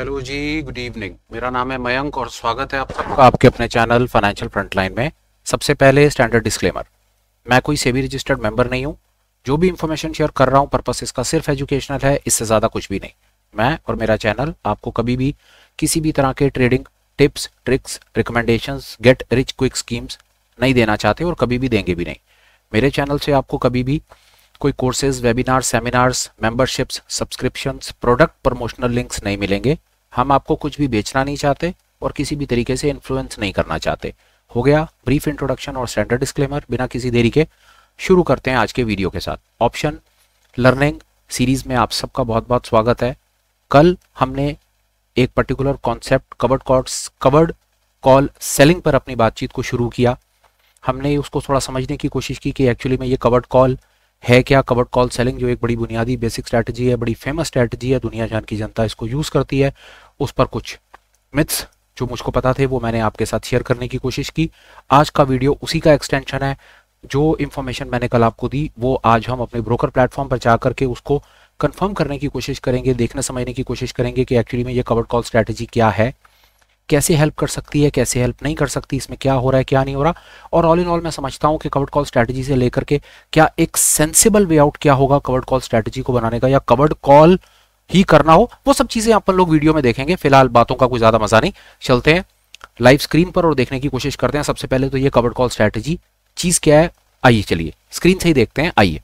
hello जी good evening मेरा नाम है मयंक और स्वागत है आप सबका आपके अपने चैनल फाइनेंशियल फ्रंटलाइन में सबसे पहले स्टैंडर्ड डिस्क्लेमर मैं कोई सेबी रजिस्टर्ड मेंबर नहीं हूँ जो भी इंफॉर्मेशन शेयर कर रहा हूँ पर्पस इसका सिर्फ एजुकेशनल है इससे ज़्यादा कुछ भी नहीं मैं और मेरा चैनल आपको कभी भी किसी भी तरह के trading tips tricks recommendation get rich quick schemes नहीं देना चाहते और कभी भी देंगे भी नहीं मेरे चैनल से आपको कभी भी कोई courses webinar seminars memberships subscriptions product promotional links नहीं मिलेंगे हम आपको कुछ भी बेचना नहीं चाहते और किसी भी तरीके से इन्फ्लुएंस नहीं करना चाहते हो गया ब्रीफ इंट्रोडक्शन और स्टैंडर्ड डिस्क्लेमर बिना किसी देरी के शुरू करते हैं आज के वीडियो के साथ ऑप्शन लर्निंग सीरीज में आप सबका बहुत बहुत स्वागत है कल हमने एक particular concept covered calls covered call selling पर अपनी बातचीत को शुरू किया हमने उसको थोड़ा समझने की कोशिश की कि एक्चुअली में ये कवर्ड कॉल है क्या कवर्ड कॉल सेलिंग जो एक बड़ी बुनियादी बेसिक स्ट्रैटेजी है बड़ी फेमस स्ट्रैटेजी है दुनिया जान की जनता इसको यूज़ करती है उस पर कुछ मिथ्स जो मुझको पता थे वो मैंने आपके साथ शेयर करने की कोशिश की आज का वीडियो उसी का एक्सटेंशन है जो इन्फॉर्मेशन मैंने कल आपको दी वो आज हम अपने ब्रोकर प्लेटफॉर्म पर जा करके उसको कंफर्म करने की कोशिश करेंगे देखने समझने की कोशिश करेंगे कि एक्चुअली में ये कवर्ड कॉल स्ट्रैटेजी क्या है कैसे हेल्प कर सकती है कैसे हेल्प नहीं कर सकती इसमें क्या हो रहा है क्या नहीं हो रहा और ऑल इन ऑल मैं समझता हूँ कि कवर्ड कॉल स्ट्रैटेजी से लेकर के क्या एक सेंसिबल वे आउट क्या होगा कवर्ड कॉल स्ट्रैटेजी को बनाने का या कवर्ड कॉल ही करना हो वो सब चीज़ें अपन लोग वीडियो में देखेंगे फिलहाल बातों का कोई ज़्यादा मज़ा नहीं चलते हैं लाइव स्क्रीन पर और देखने की कोशिश करते हैं सबसे पहले तो ये कवर्ड कॉल स्ट्रैटेजी चीज़ क्या है आइए चलिए स्क्रीन से ही देखते हैं आइए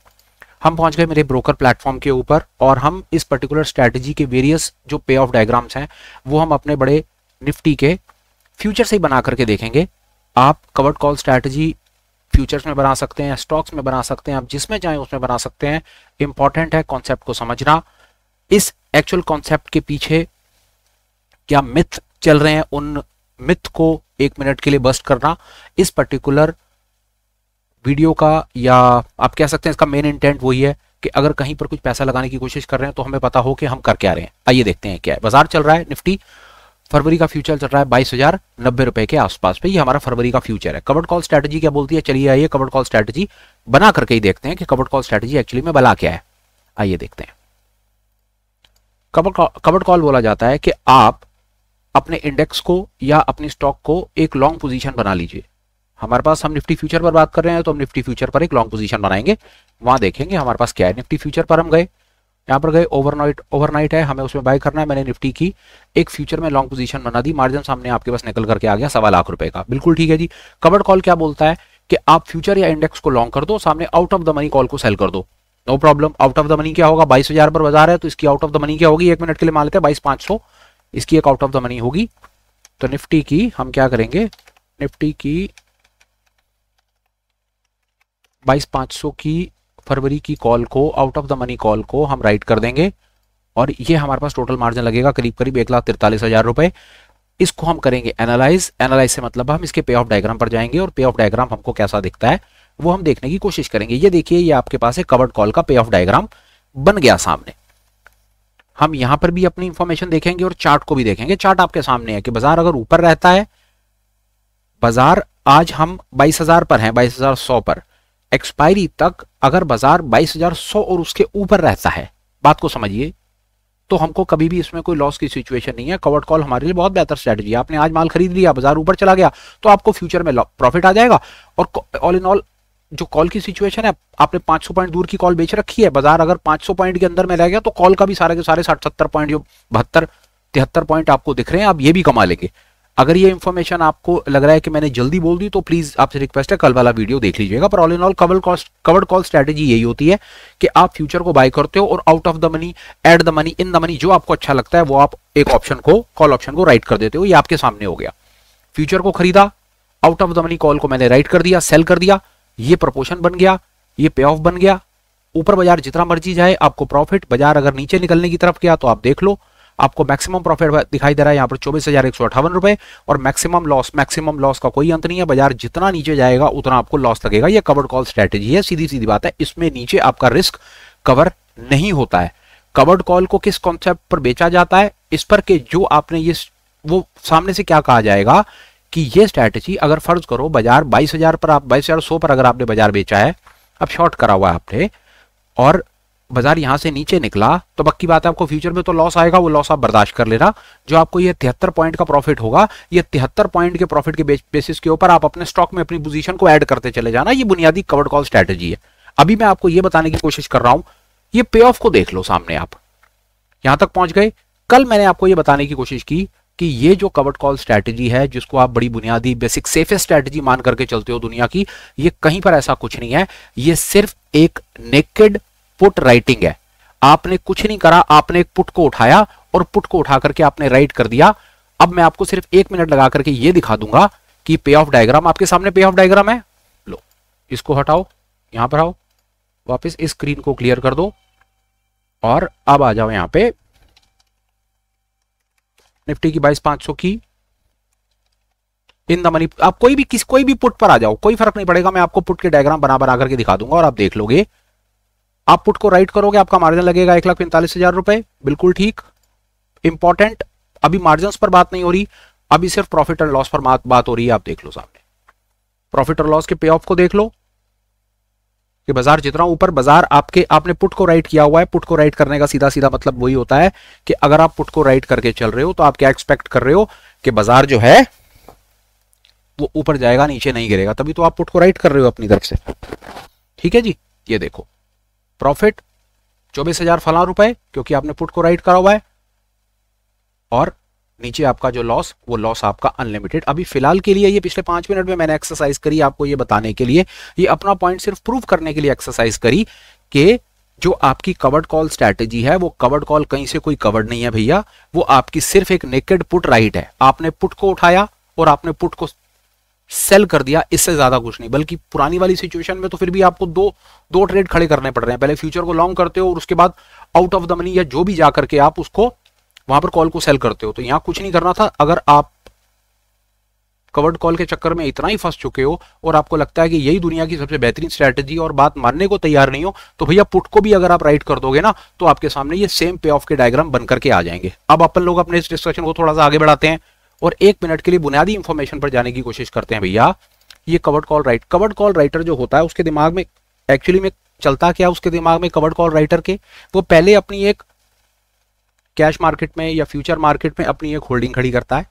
हम पहुंच गए मेरे ब्रोकर प्लेटफॉर्म के ऊपर और हम इस पर्टिकुलर स्ट्रैटेजी के वेरियस जो पे ऑफ डायग्राम्स हैं वो हम अपने बड़े निफ्टी के फ्यूचर से ही बना करके देखेंगे आप कवर्ड कॉल स्ट्रैटेजी फ्यूचर्स में बना सकते हैं स्टॉक्स में बना सकते हैं आप जिसमें जाएं उसमें बना सकते हैं इंपॉर्टेंट है कॉन्सेप्ट को समझना इस एक्चुअल कॉन्सेप्ट के पीछे क्या मिथ चल रहे हैं उन मिथ को एक मिनट के लिए बस्ट करना इस पर्टिकुलर वीडियो का या आप कह सकते हैं इसका मेन इंटेंट वही है कि अगर कहीं पर कुछ पैसा लगाने की कोशिश कर रहे हैं तो हमें पता हो कि हम कर क्या रहे हैं आइए देखते हैं क्या है बाजार चल रहा है निफ्टी फरवरी का फ्यूचर चल रहा है बाईस हजार नब्बे रुपए के आसपास पे ये हमारा फरवरी का फ्यूचर है कवर्ड कॉल स्ट्रेटजी क्या बोलती है चलिए आइए कवर्ड कॉल स्ट्रेटजी बना करके ही देखते हैं कि कवर्ड कॉल स्ट्रेटजी एक्चुअली में बला क्या है आइए देखते हैं कवर्ड कॉल बोला जाता है कि आप अपने इंडेक्स को या अपने स्टॉक को एक लॉन्ग पोजिशन बना लीजिए हमारे पास हम निफ्टी फ्यूचर पर बात कर रहे हैं तो हम निफ्टी फ्यूचर पर एक लॉन्ग पोजिशन बनाएंगे वहां देखेंगे हमारे पास क्या है निफ्टी फ्यूचर पर हम गए यहाँ पर गए ओवरनाइट ओवरनाइट है हमें उसमें बाय करना है मैंने निफ्टी की एक फ्यूचर में लॉन्ग पोजीशन बना दी मार्जिन सामने आपके पास निकल करके आ गया सवा लाख रुपए का बिल्कुल ठीक है जी कवर्ड कॉल क्या बोलता है कि आप फ्यूचर या इंडेक्स को लॉन्ग कर दो सामने out of the money call को सेल कर दो no problem out of the money क्या होगा बाईस पर बाजार है तो इसकी आउट ऑफ द मनी क्या होगी एक मिनट के लिए मान लेते हैं बाईस पांच सौ इसकी एक आउट ऑफ द मनी होगी तो निफ्टी की हम क्या करेंगे निफ्टी की बाईस पांच सौ की फरवरी की कॉल को out of the money call को हम राइट कर देंगे और ये हमारे पास टोटल मार्जिन लगेगा करीब करीब एक लाख तिरतालीस हज़ार रुपए इसको हम करेंगे एनालाइज एनालाइज से मतलब हम इसके पे ऑफ डायग्राम पर जाएंगे और पे ऑफ डायग्राम हमको कैसा दिखता है वो हम देखने की कोशिश करेंगे ये देखिए ये आपके पास है कवर्ड कॉल का पे ऑफ डायग्राम बन गया सामने हम यहां पर भी अपनी इंफॉर्मेशन देखेंगे और चार्ट को भी देखेंगे चार्ट आपके सामने है कि बाजार अगर ऊपर रहता है बाजार आज हम बाईस हजार पर हैं बाईस हजार सौ पर एक्सपायरी तक अगर बाजार 22,100 और उसके ऊपर रहता है बात को समझिए तो हमको कभी भी इसमें कोई लॉस की सिचुएशन नहीं है कवर्ड कॉल हमारे लिए बहुत बेहतर स्ट्रेटजी है आपने आज माल खरीद लिया बाजार ऊपर चला गया तो आपको फ्यूचर में प्रॉफिट आ जाएगा और ऑल इन ऑल जो कॉल की सिचुएशन है आपने 500 पॉइंट दूर की कॉल बेच रखी है बाजार अगर 500 पॉइंट के अंदर में रह गया तो कॉल का भी सारे के सारे साठ सत्तर पॉइंट जो बहत्तर तिहत्तर पॉइंट आपको दिख रहे हैं आप ये भी कमा लेंगे अगर ये इन्फॉर्मेशन आपको लग रहा है कि मैंने जल्दी बोल दी तो प्लीज़ आपसे रिक्वेस्ट है कल वाला वीडियो देख लीजिएगा पर all in all cover cost covered call strategy यही होती है कि आप फ्यूचर को बाय करते हो और out of the money at the money in the money जो आपको अच्छा लगता है वो आप एक ऑप्शन को कॉल ऑप्शन को राइट कर देते हो ये आपके सामने हो गया फ्यूचर को खरीदा out of the money call को मैंने राइट कर दिया सेल कर दिया ये प्रपोशन बन गया ये पे ऑफ बन गया ऊपर बाजार जितना मर्जी जाए आपको प्रॉफिट बाजार अगर नीचे निकलने की तरफ गया तो आप देख लो आपको मैक्सिमम प्रॉफिट दिखाई दे रहा है यहाँ पर चौबीस हजार एक सौ अठावन रुपए और मैक्सिमम लॉस मैक्सिमम लॉस का कोई अंत नहीं है बाजार जितना नीचे जाएगा उतना आपको लॉस लगेगा यह कवर कॉल स्ट्रेटेजी है सीधी सीधी बात है इसमें नीचे आपका रिस्क कवर नहीं होता है कवर्ड कॉल को किस कॉन्सेप्ट पर बेचा जाता है इस पर के जो आपने ये वो सामने से क्या कहा जाएगा कि ये स्ट्रैटेजी अगर फर्ज करो बाजार 22000 पर आप 22100 पर अगर आपने बाजार बेचा है अब शॉर्ट करा हुआ है आपने और बाजार यहां से नीचे निकला तो पक्की बात है आपको फ्यूचर में तो लॉस आएगा वो लॉस आप बर्दाश्त कर लेना जो आपको ये तिहत्तर पॉइंट का प्रॉफिट होगा ये तिहत्तर पॉइंट के प्रॉफिट के बेसिस के ऊपर आप अपने स्टॉक में अपनी पोजीशन को ऐड करते चले जाना ये बुनियादी कवर्ड कॉल स्ट्रेटेजी है अभी मैं आपको ये बताने की कोशिश कर रहा हूं ये पे ऑफ को देख लो सामने आप यहां तक पहुंच गए कल मैंने आपको ये बताने की कोशिश की कि ये जो कवर्ड कॉल स्ट्रैटेजी है जिसको आप बड़ी बुनियादी बेसिक सेफेस्ट स्ट्रैटेजी मान करके चलते हो दुनिया की ये कहीं पर ऐसा कुछ नहीं है ये सिर्फ एक नेकेड पुट राइटिंग है आपने कुछ नहीं करा आपने एक पुट को उठाया और पुट को उठा करके आपने राइट कर दिया अब मैं आपको सिर्फ एक मिनट लगा करके ये दिखा दूंगा कि पे ऑफ डायग्राम आपके सामने पे ऑफ डायग्राम है लो इसको हटाओ यहां पर आओ वापस इस स्क्रीन को क्लियर कर दो और अब आ जाओ यहां पे निफ्टी की बाईस पांच सौ की इन द मनी आप कोई भी किस कोई भी पुट पर आ जाओ कोई फर्क नहीं पड़ेगा मैं आपको पुट के डायग्राम बना बना करके दिखा दूंगा और आप देख लोगे आप पुट को राइट करोगे आपका मार्जिन लगेगा एक लाख पैंतालीस हजार रुपए बिल्कुल ठीक इंपॉर्टेंट अभी मार्जिन पर बात नहीं हो रही अभी सिर्फ प्रॉफिट एंड लॉस पर बात हो रही है आप देख लो सामने प्रॉफिट और लॉस के पे ऑफ को देख लो कि बाजार जितना ऊपर बाजार आपके आपने पुट को राइट किया हुआ है पुट को राइट करने का सीधा सीधा मतलब वही होता है कि अगर आप पुट को राइट करके चल रहे हो तो आप क्या एक्सपेक्ट कर रहे हो कि बाजार जो है वो ऊपर जाएगा नीचे नहीं गिरेगा तभी तो आप पुट को राइट कर रहे हो अपनी तरफ से ठीक है जी ये देखो प्रॉफिट चौबीस हजार फला रुपए क्योंकि आपने पुट को राइट करा हुआ है और नीचे आपका जो लॉस वो लॉस आपका अनलिमिटेड अभी फिलहाल के लिए ये पिछले पांच मिनट में मैंने एक्सरसाइज करी आपको ये बताने के लिए ये अपना पॉइंट सिर्फ प्रूव करने के लिए एक्सरसाइज करी कि जो आपकी कवर्ड कॉल स्ट्रैटेजी है वो कवर्ड कॉल कहीं से कोई कवर्ड नहीं है भैया वो आपकी सिर्फ एक नेकेड पुट राइट है आपने पुट को उठाया और आपने पुट को सेल कर दिया इससे ज्यादा कुछ नहीं बल्कि पुरानी वाली सिचुएशन में तो फिर भी आपको दो दो ट्रेड खड़े करने पड़ रहे हैं पहले फ्यूचर को लॉन्ग करते हो और उसके बाद आउट ऑफ द मनी या जो भी जा करके आप उसको वहां पर कॉल को सेल करते हो तो यहां कुछ नहीं करना था अगर आप कवर्ड कॉल के चक्कर में इतना ही फंस चुके हो और आपको लगता है कि यही दुनिया की सबसे बेहतरीन स्ट्रैटेजी और बात मानने को तैयार नहीं हो तो भैया पुट को भी अगर आप राइट कर दोगे ना तो आपके सामने ये सेम पे ऑफ के डायग्राम बनकर के आ जाएंगे अब अपन लोग अपने इस डिस्कशन को थोड़ा सा आगे बढ़ाते हैं और एक मिनट के लिए बुनियादी इंफॉर्मेशन पर जाने की कोशिश करते हैं भैया ये covered call write covered call writer जो होता है उसके दिमाग में एक्चुअली में चलता क्या उसके दिमाग में कवर्ड कॉल राइटर के वो पहले अपनी एक कैश मार्केट में या फ्यूचर मार्केट में अपनी एक होल्डिंग खड़ी करता है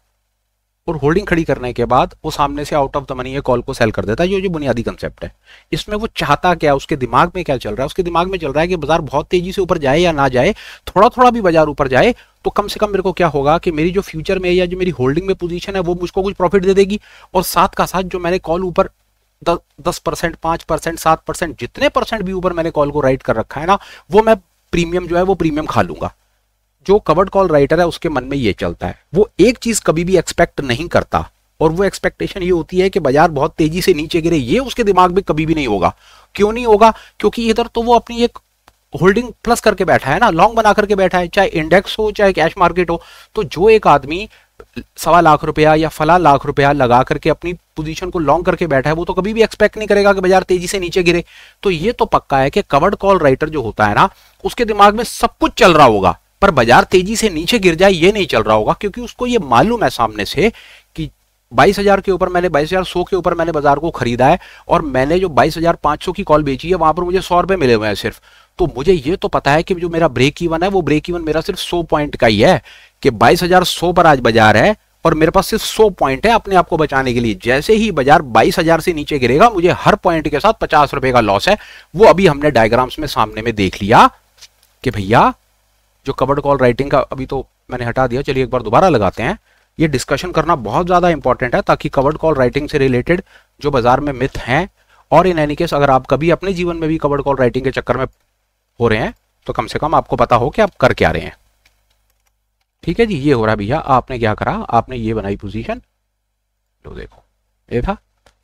और होल्डिंग खड़ी करने के बाद वो सामने से आउट ऑफ द मनी ये कॉल को सेल कर देता है ये जो बुनियादी कंसेप्ट है इसमें वो चाहता क्या उसके दिमाग में क्या चल रहा है उसके दिमाग में चल रहा है कि बाजार बहुत तेजी से ऊपर जाए या ना जाए थोड़ा थोड़ा भी बाजार ऊपर जाए तो कम से कम मेरे को क्या होगा कि मेरी जो फ्यूचर में या जो मेरी होल्डिंग में पोजीशन है वो मुझको कुछ प्रॉफिट दे देगी और साथ का साथ जो मैंने कॉल ऊपर दस परसेंट पांच परसेंट सात परसेंट जितने परसेंट भी ऊपर मैंने कॉल को राइट कर रखा है ना वो मैं प्रीमियम जो है वो प्रीमियम खा लूंगा जो कवर्ड कॉल राइटर है उसके मन में ये चलता है वो एक चीज कभी भी एक्सपेक्ट नहीं करता और वो एक्सपेक्टेशन ये होती है कि बाजार बहुत तेजी से नीचे गिरे ये उसके दिमाग में कभी भी नहीं होगा क्यों नहीं होगा क्योंकि इधर तो वो अपनी एक होल्डिंग प्लस करके बैठा है ना लॉन्ग बना करके बैठा है चाहे इंडेक्स हो चाहे कैश मार्केट हो तो जो एक आदमी सवा लाख रुपया या फला लाख रुपया लगा करके अपनी पोजीशन को लॉन्ग करके बैठा है वो तो कभी भी एक्सपेक्ट नहीं करेगा कि बाजार तेजी से नीचे गिरे तो ये तो पक्का है कि कवर्ड कॉल राइटर जो होता है ना उसके दिमाग में सब कुछ चल रहा होगा पर बाजार तेजी से नीचे गिर जाए ये नहीं चल रहा होगा क्योंकि उसको ये मालूम है सामने से कि बाईस हजार के ऊपर मैंने बाईस हजार सौ के ऊपर मैंने बाजार को खरीदा है और मैंने जो 22,500 की कॉल बेची है वहां पर मुझे सौ रुपए मिले हुए हैं सिर्फ तो मुझे ये तो पता है कि जो मेरा ब्रेक इवन है वो ब्रेक इवन मेरा सिर्फ सौ पॉइंट का ही है कि बाईस हजार पर आज बाजार है और मेरे पास सिर्फ सौ पॉइंट है अपने आप को बचाने के लिए जैसे ही बाजार बाईस हजार से नीचे गिरेगा मुझे हर पॉइंट के साथ पचास रुपए का लॉस है वो अभी हमने डायग्राम्स में सामने में देख लिया कि भैया जो कवर्ड कॉल राइटिंग का अभी तो मैंने हटा दिया चलिए एक बार दोबारा लगाते हैं ये डिस्कशन करना बहुत ज़्यादा इंपॉर्टेंट है ताकि कवर्ड कॉल राइटिंग से रिलेटेड जो बाजार में मिथ हैं और इन एनी केस अगर आप कभी अपने जीवन में भी कवर्ड कॉल राइटिंग के चक्कर में हो रहे हैं तो कम से कम आपको पता हो कि आप कर क्या रहे हैं ठीक है जी ये हो रहा भैया आपने क्या करा आपने ये बनाई पोजीशन लो देखो ये था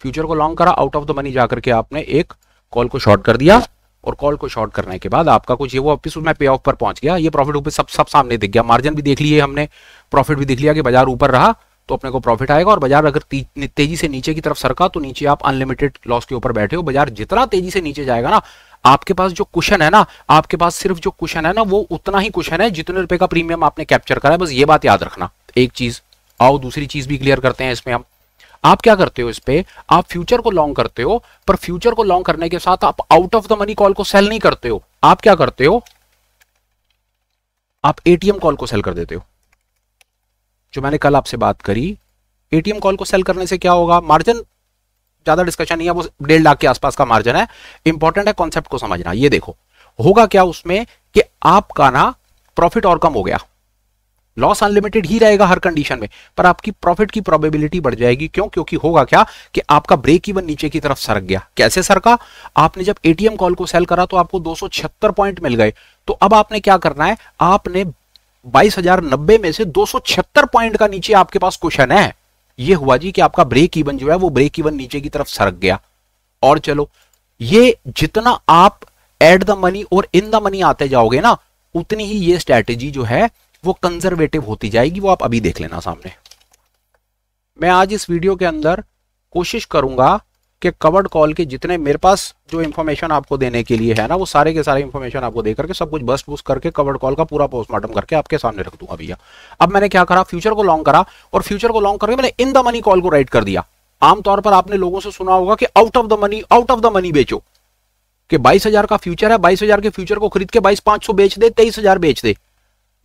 फ्यूचर को लॉन्ग करा आउट ऑफ द मनी जाकर के आपने एक कॉल को शॉर्ट कर दिया और कॉल को शॉर्ट करने के बाद आपका कुछ ये वो वापस मैं पे ऑफ पर पहुंच गया ये प्रॉफिट ऊपर सब सब सामने दिख गया मार्जिन भी देख लिए हमने प्रॉफिट भी दिख लिया कि बाजार ऊपर रहा तो अपने को प्रॉफिट आएगा और बाजार अगर तेजी से नीचे की तरफ सरका तो नीचे आप अनलिमिटेड लॉस के ऊपर बैठे हो बाजार जितना तेजी से नीचे जाएगा ना आपके पास जो क्वेश्चन है ना आपके पास सिर्फ जो क्वेश्चन है ना वो उतना ही क्वेश्चन है जितने रुपए का प्रीमियम आपने कैप्चर करा है बस ये बात याद रखना एक चीज आओ दूसरी चीज भी क्लियर करते हैं इसमें हम आप क्या करते हो इस पे आप फ्यूचर को लॉन्ग करते हो पर फ्यूचर को लॉन्ग करने के साथ आप out of the money call को सेल नहीं करते हो आप क्या करते हो आप एटीएम कॉल को सेल कर देते हो जो मैंने कल आपसे बात करी एटीएम कॉल को सेल करने से क्या होगा मार्जिन ज्यादा डिस्कशन नहीं है वो डेढ़ लाख के आसपास का मार्जिन है इंपॉर्टेंट है कॉन्सेप्ट को समझना ये देखो होगा क्या उसमें कि आपका ना प्रॉफिट और कम हो गया लॉस अनलिमिटेड ही रहेगा हर कंडीशन में पर आपकी प्रॉफिट की प्रोबेबिलिटी बढ़ जाएगी क्यों क्योंकि होगा क्या कि आपका ब्रेक इवन नीचे की तरफ सरक गया कैसे सरका आपने जब एटीएम कॉल को सेल करा तो आपको दो पॉइंट मिल गए तो अब आपने क्या करना है आपने बाईस में से दो पॉइंट का नीचे आपके पास क्वेश्चन है ये हुआ जी कि आपका ब्रेक इवन जो है वो ब्रेक इवन नीचे की तरफ सरक गया और चलो ये जितना आप एट द मनी और इन द मनी आते जाओगे ना उतनी ही ये स्ट्रैटेजी जो है वो कंजर्वेटिव होती जाएगी वो आप अभी देख लेना सामने मैं आज इस वीडियो के अंदर कोशिश करूंगा कि कवर्ड कॉल के जितने मेरे पास जो इन्फॉर्मेशन आपको देने के लिए है ना वो सारे के सारे इन्फॉर्मेशन आपको दे करके सब कुछ बस्ट बुस्ट करके कवर्ड कॉल का पूरा पोस्टमार्टम करके आपके सामने रख दूंगा भैया अब मैंने क्या करा फ्यूचर को लॉन्ग करा और फ्यूचर को लॉन्ग करके मैंने इन द मनी कॉल को राइट कर दिया आमतौर पर आपने लोगों से सुना होगा कि out of the money out of the money बेचो कि बाईस का फ्यूचर है बाईस के फ्यूचर को खरीद के बाईस बेच दे तेईस बेच दे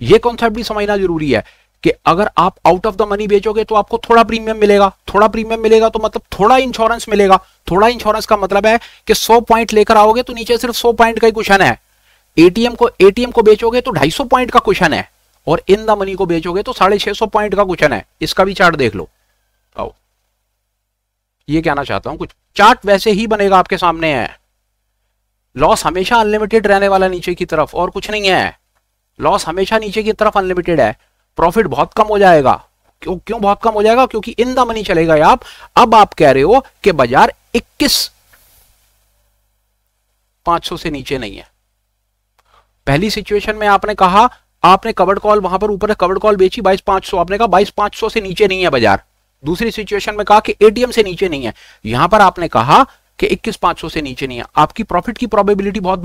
ये कॉन्सेप्ट भी समझना जरूरी है कि अगर आप आउट ऑफ द मनी बेचोगे तो आपको थोड़ा प्रीमियम मिलेगा थोड़ा प्रीमियम मिलेगा तो मतलब थोड़ा इंश्योरेंस मिलेगा थोड़ा इंश्योरेंस का मतलब है कि 100 पॉइंट लेकर आओगे तो नीचे सिर्फ 100 पॉइंट का ही क्वेश्चन है एटीएम को एटीएम को बेचोगे तो 250 पॉइंट का क्वेश्चन है और इन द मनी को बेचोगे तो साढ़े छह पॉइंट का क्वेश्चन है इसका भी चार्ट देख लो आओ ये कहना चाहता हूं कुछ चार्ट वैसे ही बनेगा आपके सामने है लॉस हमेशा अनलिमिटेड रहने वाला नीचे की तरफ और कुछ नहीं है लॉस हमेशा नीचे की तरफ अनलिमिटेड है प्रॉफिट बहुत कम हो जाएगा क्यों क्यों बहुत कम हो जाएगा क्योंकि इन द मनी चलेगा आप अब आप कह रहे हो कि बाजार 21 500 से नीचे नहीं है पहली सिचुएशन में आपने कहा आपने कवर्ड कॉल वहां पर ऊपर कवर्ड कॉल बेची 22500 पांच सौ आपने कहा बाईस पांच सौ से नीचे नहीं है बाजार दूसरी सिचुएशन में कहा कि एटीएम से नीचे नहीं है यहां पर आपने कहा कि इक्कीस पांच सौ से नीचे नहीं है आपकी प्रॉफिट की प्रोबेबिलिटी बहुत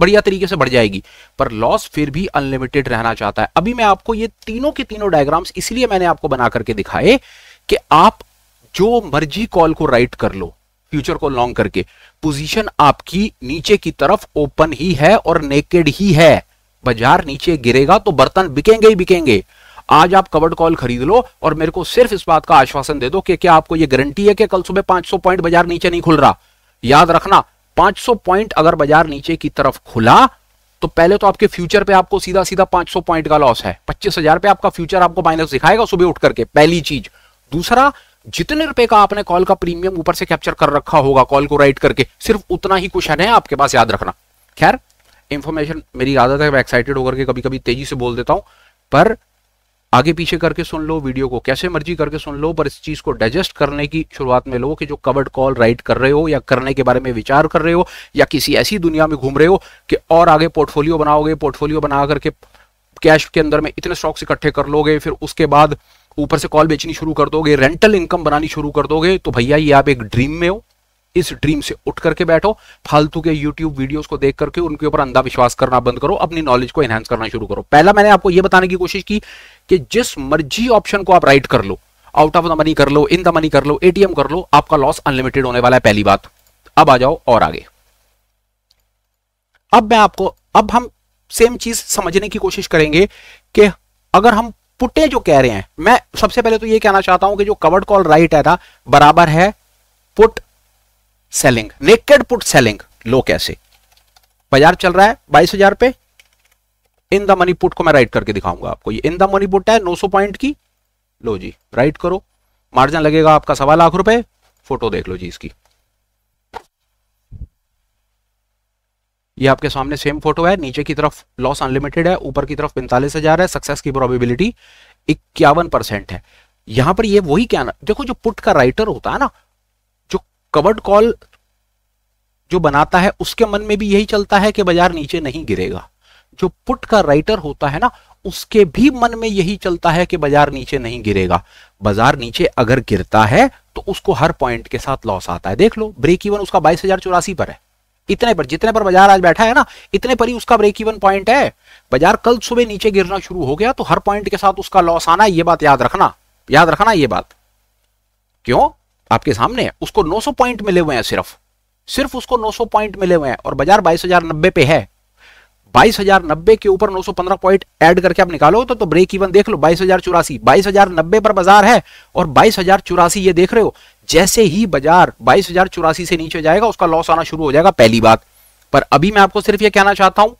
बढ़िया तरीके से बढ़ जाएगी पर लॉस फिर भी अनलिमिटेड रहना चाहता है अभी मैं आपको ये तीनों के तीनों डायग्राम्स इसलिए मैंने आपको बना करके दिखाए कि आप जो मर्जी कॉल को राइट कर लो फ्यूचर को लॉन्ग करके पोजीशन आपकी नीचे की तरफ ओपन ही है और नेकेड ही है बाजार नीचे गिरेगा तो बर्तन बिकेंगे ही बिकेंगे आज आप कवर्ड कॉल खरीद लो और मेरे को सिर्फ इस बात का आश्वासन दे दो कि क्या आपको यह गारंटी है कि कल सुबह 500 पॉइंट बाजार नीचे नहीं खुल रहा याद रखना 500 पॉइंट अगर बाजार नीचे की तरफ खुला तो पहले तो आपके फ्यूचर पे आपको सीधा सीधा 500 पॉइंट का लॉस है 25,000 पे आपका फ्यूचर आपको माइनस दिखाएगा सुबह उठ करके पहली चीज दूसरा जितने रुपए का आपने कॉल का प्रीमियम ऊपर से कैप्चर कर रखा होगा कॉल को राइट करके सिर्फ उतना ही क्वेश्चन है आपके पास याद रखना खैर इंफॉर्मेशन मेरी आदत है तो मैं एक्साइटेड होकर के कभी कभी तेजी से बोल देता हूं पर आगे पीछे करके सुन लो वीडियो को कैसे मर्जी करके सुन लो पर इस चीज को डाइजेस्ट करने की शुरुआत में लो कि जो कवर्ड कॉल राइट कर रहे हो या करने के बारे में विचार कर रहे हो या किसी ऐसी दुनिया में घूम रहे हो कि और आगे पोर्टफोलियो बनाओगे पोर्टफोलियो बना करके कैश के अंदर में इतने स्टॉक्स इकट्ठे कर लोगे फिर उसके बाद ऊपर से कॉल बेचनी शुरू कर दोगे रेंटल इनकम बनानी शुरू कर दोगे तो भैया ये आप एक ड्रीम में हो इस ड्रीम से उठ करके बैठो फालतू के यूट्यूब वीडियोस को देख करके उनके ऊपर अंधा विश्वास करना बंद करो अपनी नॉलेज को एनहेंस करना शुरू करो पहला मैंने आपको यह बताने की कोशिश की कि जिस मर्जी ऑप्शन को आप राइट कर लो आउट ऑफ द मनी कर लो इन द मनी कर लो एटीएम कर लो आपका लॉस अनलिमिटेड होने वाला है पहली बात अब आ जाओ और आगे अब मैं आपको अब हम सेम चीज समझने की कोशिश करेंगे कि अगर हम पुटे जो कह रहे हैं मैं सबसे पहले तो यह कहना चाहता हूं कि जो कवर्ड कॉल राइट है ना बराबर है put selling naked put selling लो कैसे बाजार चल रहा है बाईस हजार पे इन द मनी पुट को मैं राइट करके दिखाऊंगा आपको ये इन द मनी पुट है 900 पॉइंट की लो जी राइट करो मार्जिन लगेगा आपका सवा लाख रुपए फोटो देख लो जी इसकी ये आपके सामने सेम फोटो है नीचे की तरफ लॉस अनलिमिटेड है ऊपर की तरफ पैंतालीस हजार है सक्सेस की प्रोबेबिलिटी इक्यावन परसेंट है यहां पर ये वही क्या ना देखो जो पुट का राइटर होता है ना कवर्ड कॉल जो बनाता है उसके मन में भी यही चलता है कि बाजार नीचे नहीं गिरेगा जो पुट का राइटर होता है ना उसके भी मन में यही चलता है कि बाजार नीचे नहीं गिरेगा बाजार नीचे अगर गिरता है तो उसको हर पॉइंट के साथ लॉस आता है देख लो ब्रेक इवन उसका बाईस हजार चौरासी पर है इतने पर जितने पर बाजार आज बैठा है ना इतने पर ही उसका ब्रेक इवन पॉइंट है बाजार कल सुबह नीचे गिरना शुरू हो गया तो हर पॉइंट के साथ उसका लॉस आना ये बात याद रखना याद रखना यह बात क्यों आपके सामने है उसको 900 पॉइंट मिले हुए हैं सिर्फ सिर्फ उसको 900 पॉइंट मिले हुए हैं और बाजार बाईस पे है बाईस हजार नब्बे के ऊपर 915 पॉइंट ऐड करके आप निकालो तो, तो ब्रेक इवन देख लो बाईस हजार चौरासी बाईस हजार नब्बे पर बाजार है और बाईस हजार चौरासी ये देख रहे हो जैसे ही बाजार बाईस हजार चौरासी से नीचे जाएगा उसका लॉस आना शुरू हो जाएगा पहली बात पर अभी मैं आपको सिर्फ ये कहना चाहता हूं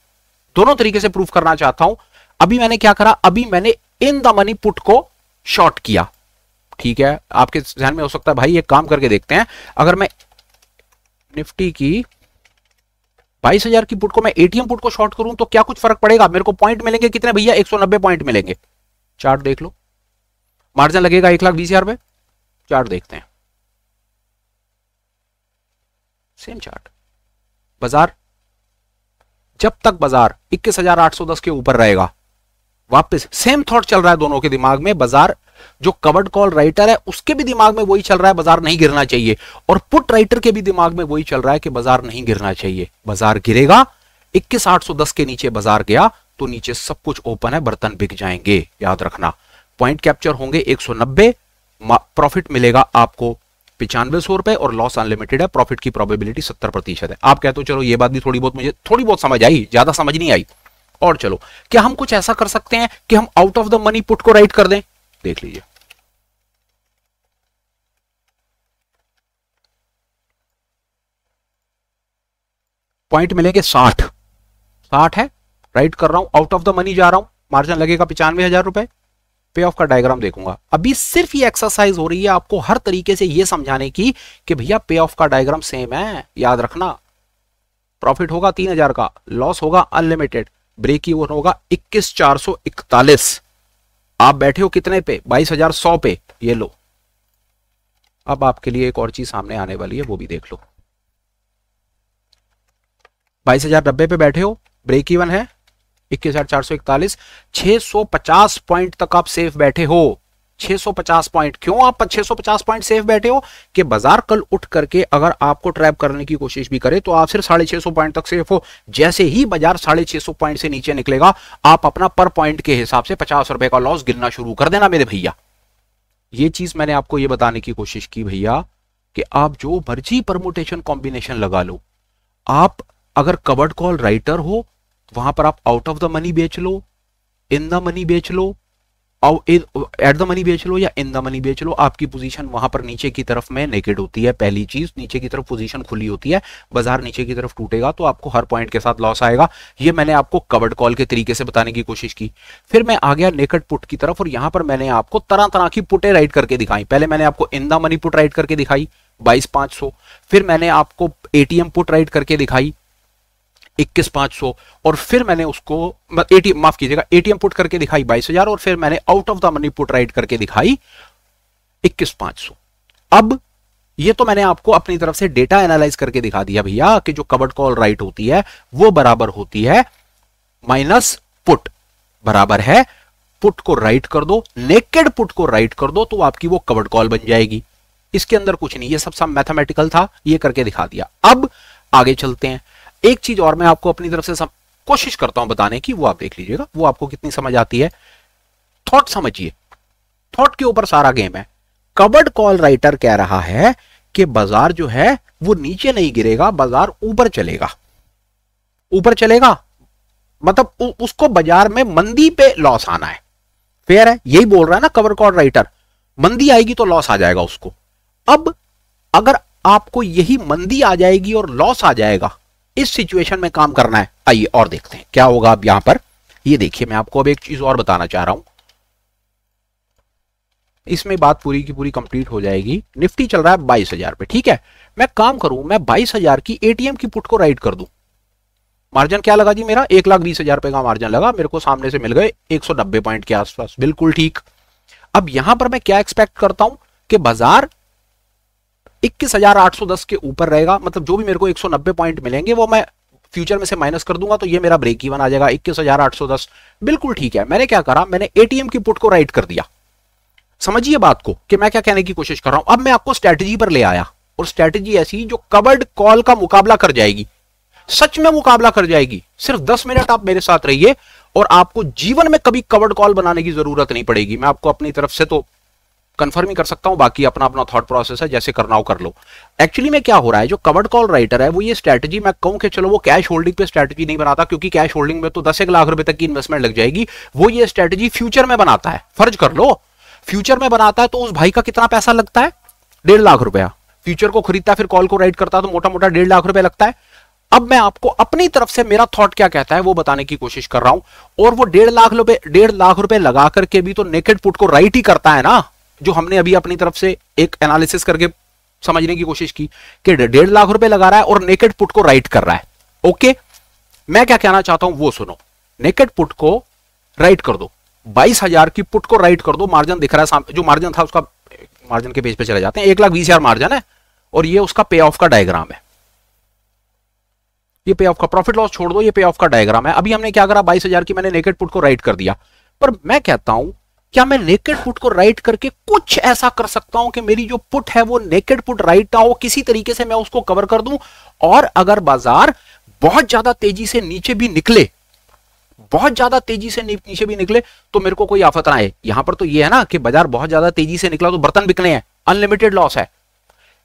दोनों तरीके से प्रूफ करना चाहता हूं अभी मैंने क्या करा अभी मैंने इन द मनी पुट को शॉर्ट किया ठीक है आपके ध्यान में हो सकता है भाई एक काम करके देखते हैं अगर मैं निफ्टी की बाईस हजार की पुट को मैं एटीएम पुट को शॉर्ट करूं तो क्या कुछ फर्क पड़ेगा मेरे को पॉइंट मिलेंगे कितने भैया एक पॉइंट मिलेंगे चार्ट देख लो मार्जिन लगेगा एक लाख बीस हजार चार्ट देखते हैं सेम चार्ट बाजार जब तक बाजार 21,810 के ऊपर रहेगा वापस सेम थॉट चल रहा है दोनों के दिमाग में बाजार जो कवर्ड कॉल राइटर है उसके भी दिमाग में वही चल रहा है बाजार नहीं गिरना चाहिए और पुट राइटर के भी दिमाग में वही चल रहा है कि बाजार नहीं गिरना चाहिए बाजार गिरेगा इक्कीस आठ सौ दस के नीचे बाजार गया तो नीचे सब कुछ ओपन है बर्तन बिक जाएंगे याद रखना पॉइंट कैप्चर होंगे एक सौ नब्बे प्रॉफिट मिलेगा आपको पिचानवे सौ रुपए और लॉस अनलिमिटेड है प्रॉफिट की प्रोबेबिलिटी सत्तर प्रतिशत है आप कहते हो चलो ये बात भी थोड़ी बहुत मुझे थोड़ी बहुत समझ आई ज्यादा समझ नहीं आई और चलो क्या हम कुछ ऐसा कर सकते हैं कि हम out of the money put को राइट कर दें देख लीजिए पॉइंट मिलेंगे साठ साठ है राइट कर रहा हूं आउट ऑफ द मनी जा रहा हूं मार्जिन लगेगा पिचानवे हजार रुपए पे ऑफ का डायग्राम देखूंगा अभी सिर्फ ये एक्सरसाइज हो रही है आपको हर तरीके से ये समझाने की कि भैया पे ऑफ का डायग्राम सेम है याद रखना प्रॉफिट होगा तीन हजार का लॉस होगा अनलिमिटेड ब्रेक ही होगा इक्कीस चार सौ इकतालीस आप बैठे हो कितने पे बाईस हजार सौ पे ये लो अब आपके लिए एक और चीज सामने आने वाली है वो भी देख लो बाईस हजार नब्बे पे बैठे हो ब्रेक इवन है इक्कीस हजार चार सौ इकतालीस छह सौ पचास पॉइंट तक आप सेफ बैठे हो 650 पॉइंट क्यों आप 650 पॉइंट सेफ बैठे हो कि बाजार कल उठ करके अगर आपको ट्रैप करने की कोशिश भी करे तो आप सिर्फ साढ़े छह पॉइंट तक सेफ हो जैसे ही बाजार साढ़े छह पॉइंट से नीचे निकलेगा आप अपना पर पॉइंट के हिसाब से पचास रुपए का लॉस गिरना शुरू कर देना मेरे भैया ये चीज मैंने आपको ये बताने की कोशिश की भैया कि आप जो मर्जी परमोटेशन कॉम्बिनेशन लगा लो आप अगर कवर्ड कॉल राइटर हो वहां पर आप आउट ऑफ द मनी बेच लो इन द मनी बेच लो एट द मनी बेच लो या इन द मनी बेच लो आपकी पोजीशन वहां पर नीचे की तरफ में नेकेड होती है पहली चीज नीचे की तरफ पोजीशन खुली होती है बाजार नीचे की तरफ टूटेगा तो आपको हर पॉइंट के साथ लॉस आएगा ये मैंने आपको कवर्ड कॉल के तरीके से बताने की कोशिश की फिर मैं आ गया नेकेड पुट की तरफ और यहां पर मैंने आपको तरह तरह की पुटे राइट करके दिखाई पहले मैंने आपको in the money put write करके दिखाई बाईस पांच सौ फिर मैंने आपको एटीएम पुट राइट करके दिखाई इक्कीस पांच सौ और फिर मैंने उसको एटीएम माफ कीजिएगा एटीएम पुट करके दिखाई बाईस हजार और फिर मैंने out of the money put write करके दिखाई इक्कीस पांच सौ अब ये तो मैंने आपको अपनी तरफ से डेटा एनालाइज करके दिखा दिया भैया कि जो कवर्ड कॉल राइट होती है वो बराबर होती है माइनस पुट बराबर है पुट को राइट कर दो नेकेड पुट को राइट कर दो तो आपकी वो कवर्ड कॉल बन जाएगी इसके अंदर कुछ नहीं ये सब सब मैथमेटिकल था ये करके दिखा दिया अब आगे चलते हैं एक चीज और मैं आपको अपनी तरफ से सम... कोशिश करता हूं बताने की वो आप देख लीजिएगा वो आपको कितनी समझ आती है थॉट समझिए थॉट के ऊपर सारा गेम है कबर्ड कॉल राइटर कह रहा है कि बाजार जो है वो नीचे नहीं गिरेगा बाजार ऊपर चलेगा ऊपर चलेगा मतलब उ, उसको बाजार में मंदी पे लॉस आना है फेयर है यही बोल रहा है ना कवर कॉल राइटर मंदी आएगी तो लॉस आ जाएगा उसको अब अगर आपको यही मंदी आ जाएगी और लॉस आ जाएगा इस सिचुएशन में काम करना है आइए और देखते हैं क्या होगा अब यहां पर ये देखिए मैं आपको अब एक चीज और बताना चाह रहा हूं इसमें बात पूरी की पूरी कंप्लीट हो जाएगी निफ्टी चल रहा है बाईस हजार पे ठीक है मैं काम करूं मैं बाईस हजार की एटीएम की पुट को राइट कर दूं मार्जिन क्या लगा जी मेरा एक लाख बीस हजार रुपए का मार्जिन लगा मेरे को सामने से मिल गए एक पॉइंट के आसपास बिल्कुल ठीक अब यहां पर मैं क्या एक्सपेक्ट करता हूं कि बाजार इक्कीस हजार आठ सौ दस के ऊपर रहेगा मतलब जो भी मेरे को एक सौ नब्बे पॉइंट मिलेंगे वो मैं फ्यूचर में से माइनस कर दूंगा तो ये मेरा ब्रेक इवन आ जाएगा इक्कीस हजार आठ सौ दस बिल्कुल ठीक है मैंने क्या करा मैंने एटीएम की पुट को राइट कर दिया समझिए बात को कि मैं क्या कहने की कोशिश कर रहा हूं अब मैं आपको स्ट्रैटेजी पर ले आया और स्ट्रैटेजी ऐसी जो कवर्ड कॉल का मुकाबला कर जाएगी सच में मुकाबला कर जाएगी सिर्फ दस मिनट आप मेरे साथ रहिए और आपको जीवन में कभी कवर्ड कॉल बनाने की जरूरत नहीं पड़ेगी मैं आपको अपनी तरफ से तो कंफर्म ही कर सकता हूं बाकी अपना अपना थॉट प्रोसेस है जैसे करना हो कर लो एक्चुअली में क्या हो रहा है जो कवर्ड कॉल राइटर है वो ये स्ट्रेटजी मैं कहूं कि चलो वो कैश होल्डिंग पे स्ट्रेटजी नहीं बनाता क्योंकि कैश होल्डिंग में तो दस एक लाख रुपए तक की इन्वेस्टमेंट लग जाएगी वो ये स्ट्रेटजी फ्यूचर में बनाता है फर्ज कर लो फ्यूचर में बनाता है तो उस भाई का कितना पैसा लगता है डेढ़ लाख रुपया फ्यूचर को खरीदता फिर कॉल को राइट करता तो मोटा मोटा डेढ़ लाख रुपया लगता है अब मैं आपको अपनी तरफ से मेरा थॉट क्या कहता है वो बताने की कोशिश कर रहा हूं और वो डेढ़ लाख रुपए डेढ़ लाख रुपए लगा करके भी तो नेकेड पुट को राइट ही करता है ना जो हमने अभी अपनी तरफ से एक एनालिसिस करके समझने की कोशिश की कि डेढ़ लाख रुपए लगा रहा है और नेकेड पुट को राइट कर रहा है ओके मैं क्या कहना चाहता हूं वो सुनो नेकेड पुट को राइट कर दो बाईस हजार की पुट को राइट कर दो मार्जिन दिख रहा है जो मार्जिन था उसका मार्जिन के पेज पे चले जाते हैं एक लाख बीस हजार मार्जिन है और ये उसका पे ऑफ का डायग्राम है ये पे ऑफ का प्रॉफिट लॉस छोड़ दो ये पे ऑफ का डायग्राम है अभी हमने क्या करा बाईस हजार की मैंने नेकेड पुट को राइट कर दिया पर मैं कहता हूं क्या मैं नेकेड पुट को राइट करके कुछ ऐसा कर सकता हूं कि मेरी जो पुट है वो नेकेड पुट राइट ना हो किसी तरीके से मैं उसको कवर कर दूं और अगर बाजार बहुत ज्यादा तेजी से नीचे भी निकले बहुत ज्यादा तेजी से नीचे भी निकले तो मेरे को कोई आफत ना आए यहां पर तो ये है ना कि बाजार बहुत ज्यादा तेजी से निकला तो बर्तन बिकने हैं अनलिमिटेड लॉस है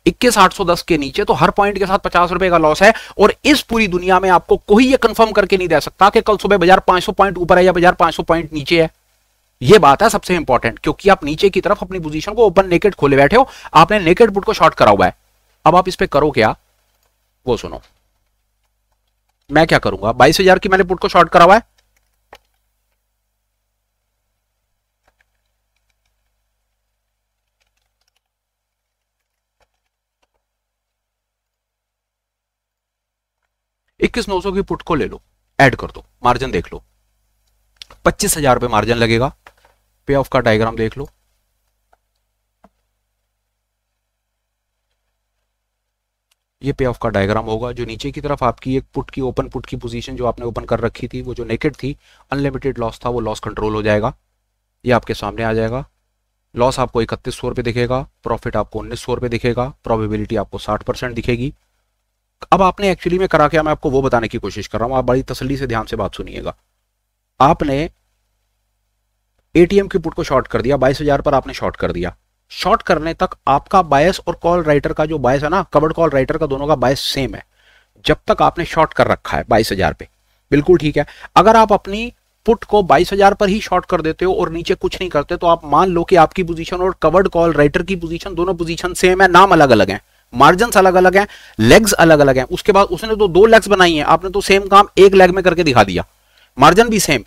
इक्कीस आठ सौ दस के नीचे तो हर पॉइंट के साथ पचास रुपए का लॉस है और इस पूरी दुनिया में आपको कोई ये कंफर्म करके नहीं दे सकता कि कल सुबह बाजार पांच सौ पॉइंट ऊपर है या बाजार पांच सौ पॉइंट नीचे है ये बात है सबसे इंपॉर्टेंट क्योंकि आप नीचे की तरफ अपनी पोजीशन को ओपन नेकेट खोले बैठे हो आपने नेकेट पुट को शॉर्ट करा हुआ है अब आप इस पे करो क्या वो सुनो मैं क्या करूंगा बाईस हजार की मैंने पुट को शॉर्ट करा हुआ है इक्कीस नौ सौ की पुट को ले लो ऐड कर दो मार्जिन देख लो पच्चीस हजार रुपये मार्जिन लगेगा पे ऑफ का डायग्राम देख लो ये पे ऑफ का डायग्राम होगा जो नीचे की तरफ आपकी एक पुट की ओपन पुट की पोजीशन जो आपने ओपन कर रखी थी वो जो नेकेड थी अनलिमिटेड लॉस था वो लॉस कंट्रोल हो जाएगा ये आपके सामने आ जाएगा लॉस आपको इकतीस सौ रुपये दिखेगा प्रॉफिट आपको उन्नीस सौ रुपये दिखेगा प्रॉबिलिटी आपको साठ परसेंट दिखेगी अब आपने एक्चुअली में करा क्या मैं आपको वो बताने की कोशिश कर रहा हूँ आप बड़ी तसली से ध्यान से बात सुनिएगा आपने एटीएम की पुट को शॉर्ट कर दिया बाईस पर आपने शॉर्ट कर दिया शॉर्ट करने तक आपका बायस और कॉल राइटर का जो बायस है ना कवर्ड कॉल राइटर का दोनों का बायस सेम है जब तक आपने शॉर्ट कर रखा है बाईस हजार पे बिल्कुल ठीक है अगर आप अपनी पुट को बाईस हजार पर ही शॉर्ट कर देते हो और नीचे कुछ नहीं करते तो आप मान लो कि आपकी पोजीशन और कवर्ड कॉल राइटर की पोजीशन दोनों पोजीशन सेम है नाम अलग अलग है मार्जिन अलग अलग है लेग्स अलग अलग है उसके बाद उसने तो दो लेग्स बनाई है आपने तो सेम काम एक लेग में करके दिखा दिया मार्जिन भी सेम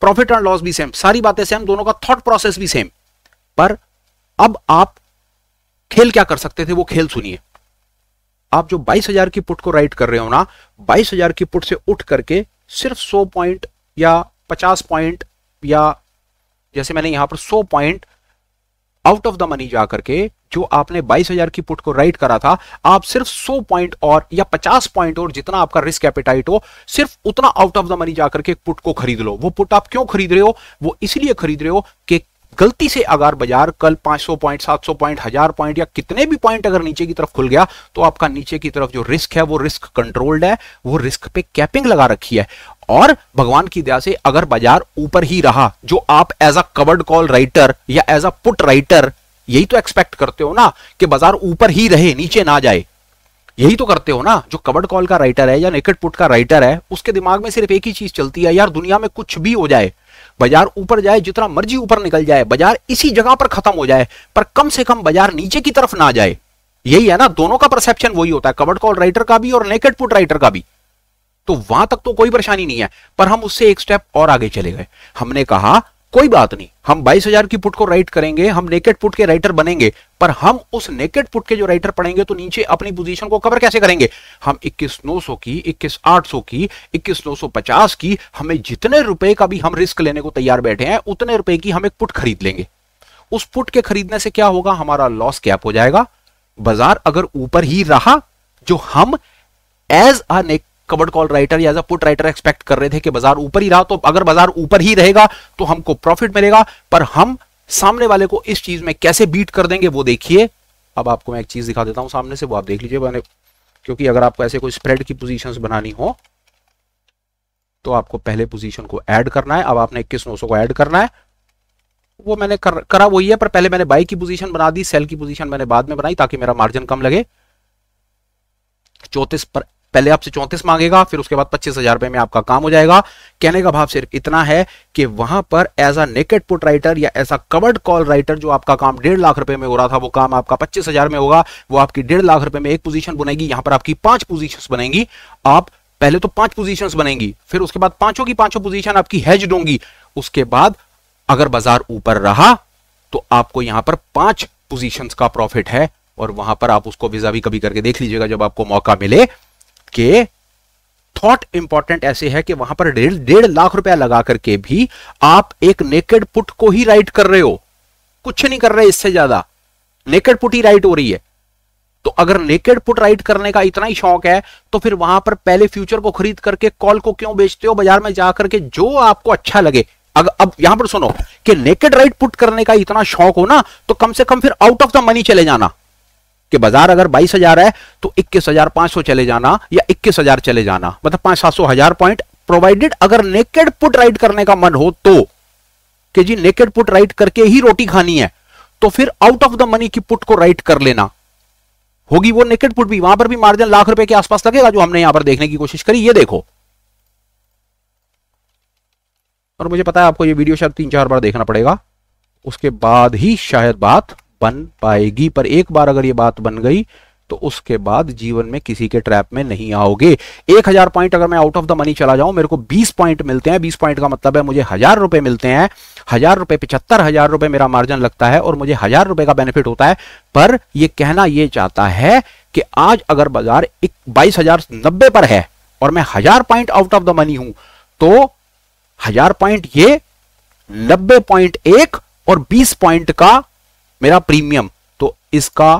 प्रॉफिट एंड लॉस भी सेम सारी बातें सेम दोनों का थॉट प्रोसेस भी सेम पर अब आप खेल क्या कर सकते थे वो खेल सुनिए आप जो 22,000 की पुट को राइट कर रहे हो ना 22,000 की पुट से उठ करके सिर्फ 100 पॉइंट या 50 पॉइंट या जैसे मैंने यहां पर 100 point out of the money जा करके जो आपने 22,000 की पुट को राइट करा था आप सिर्फ 100 पॉइंट और या 50 पॉइंट और जितना आपका रिस्क एपेटाइट हो सिर्फ उतना आउट ऑफ द मनी जाकर के पुट को खरीद लो वो पुट आप क्यों खरीद रहे हो वो इसलिए खरीद रहे हो कि गलती से अगर बाजार कल 500 पॉइंट 700 पॉइंट हजार पॉइंट या कितने भी पॉइंट अगर नीचे की तरफ खुल गया तो आपका नीचे की तरफ जो रिस्क है वो रिस्क कंट्रोल्ड है वो रिस्क पे कैपिंग लगा रखी है और भगवान की दया से अगर बाजार ऊपर ही रहा जो आप as a covered call writer या एज अ पुट राइटर यही तो एक्सपेक्ट करते हो ना कि बाजार ऊपर ही रहे नीचे ना जाए यही तो करते हो ना जो कवर्ड कॉल का राइटर है या नेकेड पुट का राइटर है उसके दिमाग में सिर्फ एक ही चीज चलती है यार दुनिया में कुछ भी हो जाए बाजार ऊपर जाए जितना मर्जी ऊपर निकल जाए बाजार इसी जगह पर खत्म हो जाए पर कम से कम बाजार नीचे की तरफ ना जाए यही है ना दोनों का परसेप्शन वही होता है कवर्ड कॉल राइटर का भी और नेकेट पुट राइटर का भी तो वहां तक तो कोई परेशानी नहीं है पर हम उससे एक स्टेप और आगे चले गए हमने कहा कोई बात नहीं हम 22,000 की पुट को राइट करेंगे हम नेकेट पुट के राइटर बनेंगे पर हम उस नेकेट पुट के जो राइटर पढ़ेंगे तो नीचे अपनी पोजीशन को कवर कैसे करेंगे हम 21,900 की 21,800 की 21,950 की हमें जितने रुपए का भी हम रिस्क लेने को तैयार बैठे हैं उतने रुपए की हम एक पुट खरीद लेंगे उस पुट के खरीदने से क्या होगा हमारा लॉस कैप हो जाएगा बाजार अगर ऊपर ही रहा जो हम as a covered call writer या पुट राइटर एक्सपेक्ट कर रहे थे कि बाजार ऊपर ही रहा तो अगर बाजार ऊपर ही रहेगा तो हमको प्रॉफिट मिलेगा पर हम सामने वाले को इस चीज में कैसे बीट कर देंगे वो देखिए अब आपको मैं एक चीज दिखा देता हूं सामने से वो आप देख लीजिए मैंने क्योंकि अगर आपको ऐसे कोई स्प्रेड की पोजीशन बनानी हो तो आपको पहले पोजीशन को ऐड करना है अब आपने इक्कीस नौ को ऐड करना है वो मैंने कर, करा वही है पर पहले मैंने बाई की पोजीशन बना दी सेल की पोजीशन मैंने बाद में बनाई ताकि मेरा मार्जिन कम लगे चौतीस पर पहले आपसे चौंतीस मांगेगा फिर उसके बाद पच्चीस हजार रुपए में आपका काम हो जाएगा कहने का भाव सिर्फ इतना है कि वहां पर as a naked put writer या ऐसा कवर्ड कॉल राइटर जो आपका काम डेढ़ लाख रुपए में हो रहा था वो काम आपका पच्चीस हजार में होगा वो आपकी डेढ़ लाख रुपए में एक पोजिशन बनेगी यहां पर आपकी पांच पोजिशन बनेंगी आप पहले तो पांच पोजीशंस बनेंगी फिर उसके बाद पांचों की पांचों पोजीशन आपकी हेज होंगी उसके बाद अगर बाजार ऊपर रहा तो आपको यहां पर पांच पोजीशंस का प्रॉफिट है और वहां पर आप उसको विजा भी कभी करके देख लीजिएगा जब आपको मौका मिले के थॉट इंपॉर्टेंट ऐसे है कि वहां पर डेढ़ डेढ़ लाख रुपया लगा करके भी आप एक नेकेड पुट को ही राइट कर रहे हो कुछ नहीं कर रहे इससे ज्यादा नेकेड पुट ही राइट हो रही है तो अगर नेकेड पुट राइट करने का इतना ही शौक है तो फिर वहां पर पहले फ्यूचर को खरीद करके कॉल को क्यों बेचते हो बाजार में जाकर के जो आपको अच्छा लगे अगर अब यहां पर सुनो कि नेकेड राइट पुट करने का इतना शौक हो ना तो कम से कम फिर आउट ऑफ द मनी चले जाना कि बाजार अगर बाईस हजार है तो इक्कीस हजार पांच सौ चले जाना या इक्कीस हजार चले जाना मतलब पांच सात सौ हजार पॉइंट प्रोवाइडेड अगर नेकेड पुट राइट करने का मन हो तो कि जी नेकेड पुट राइट करके ही रोटी खानी है तो फिर आउट ऑफ द मनी की पुट को राइट कर लेना होगी वो नेकेड पुट भी वहां पर भी मार्जिन लाख रुपए के आसपास लगेगा जो हमने यहां पर देखने की कोशिश करी ये देखो और मुझे पता है आपको ये वीडियो शायद तीन चार बार देखना पड़ेगा उसके बाद ही शायद बात बन पाएगी पर एक बार अगर ये बात बन गई तो उसके बाद जीवन में किसी के ट्रैप में नहीं आओगे एक हजार पॉइंट अगर मैं आउट ऑफ द मनी चला जाऊं मेरे को बीस पॉइंट मिलते हैं बीस पॉइंट का मतलब है मुझे हजार रुपए मिलते हैं हजार रुपए पिछहत्तर हजार रुपए मेरा मार्जिन लगता है और मुझे हजार रुपए का बेनिफिट होता है पर यह कहना यह चाहता है कि आज अगर बाजार बाईस हजार नब्बे पर है और मैं हजार point out of the money हूं तो हजार पॉइंट ये नब्बे पॉइंट एक और बीस पॉइंट का मेरा प्रीमियम तो इसका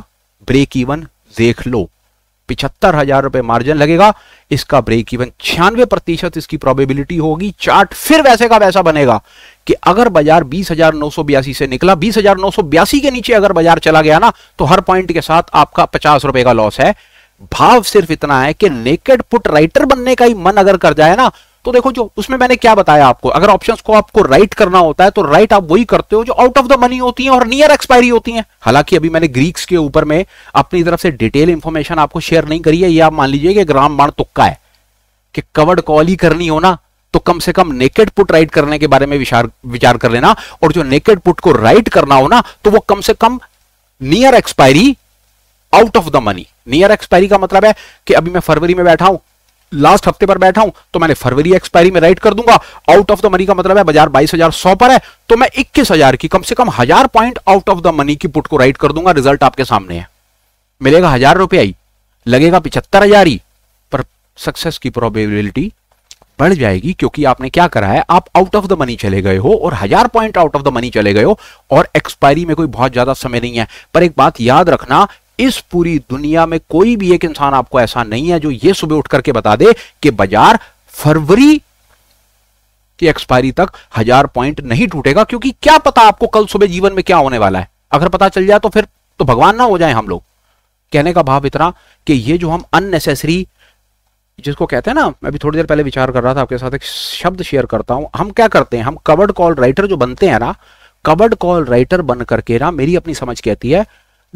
ब्रेक इवन देख लो पिछहत्तर हजार रुपए मार्जिन लगेगा इसका ब्रेक इवन छियानवे प्रतिशत इसकी प्रोबेबिलिटी होगी चार्ट फिर वैसे का वैसा बनेगा कि अगर बाजार बीस हजार नौ सौ बयासी से निकला बीस हजार नौ सौ बयासी के नीचे अगर बाजार चला गया ना तो हर पॉइंट के साथ आपका पचास रुपए का लॉस है भाव सिर्फ इतना है कि नेकेड पुट राइटर बनने का ही मन अगर कर जाए ना तो देखो जो उसमें मैंने क्या बताया आपको अगर ऑप्शंस को आपको राइट करना होता है तो राइट आप वही करते हो जो आउट ऑफ द मनी होती है और नियर एक्सपायरी होती है हालांकि अभी मैंने ग्रीक्स के ऊपर में अपनी तरफ से डिटेल इंफॉर्मेशन आपको शेयर नहीं करी है ये आप मान लीजिए कि ग्राम बाण तुक्का है कि कवर्ड कॉल ही करनी हो ना तो कम से कम नेकेड पुट राइट करने के बारे में विचार कर लेना और जो नेकेड पुट को राइट करना हो ना तो वो कम से कम near expiry out of the money near expiry का मतलब है कि अभी मैं फरवरी में बैठा हूं लास्ट हफ्ते पर बैठा हूं तो मैंने फरवरी एक्सपायरी में राइट कर दूंगा आउट ऑफ द मनी का मतलब है बाजार बाईस हजार सौ पर है तो मैं इक्कीस हजार की कम से कम हजार point out of the money की पुट को राइट कर दूंगा रिजल्ट आपके सामने है मिलेगा हजार रुपया ही लगेगा पिछहत्तर हजार ही पर सक्सेस की प्रोबेबिलिटी बढ़ जाएगी क्योंकि आपने क्या करा है आप आउट ऑफ द मनी चले गए हो और हजार point out of the money चले गए हो और एक्सपायरी में कोई बहुत ज्यादा समय नहीं है पर एक बात याद रखना इस पूरी दुनिया में कोई भी एक इंसान आपको ऐसा नहीं है जो ये सुबह उठ करके बता दे कि बाजार फरवरी की एक्सपायरी तक हजार पॉइंट नहीं टूटेगा क्योंकि क्या पता आपको कल सुबह जीवन में क्या होने वाला है अगर पता चल जाए तो फिर तो भगवान ना हो जाए हम लोग कहने का भाव इतना कि ये जो हम अननेसेसरी जिसको कहते हैं ना मैं अभी थोड़ी देर पहले विचार कर रहा था आपके साथ एक शब्द शेयर करता हूं हम क्या करते हैं हम कवर्ड कॉल राइटर जो बनते हैं ना कवर्ड कॉल राइटर बन करके ना मेरी अपनी समझ कहती है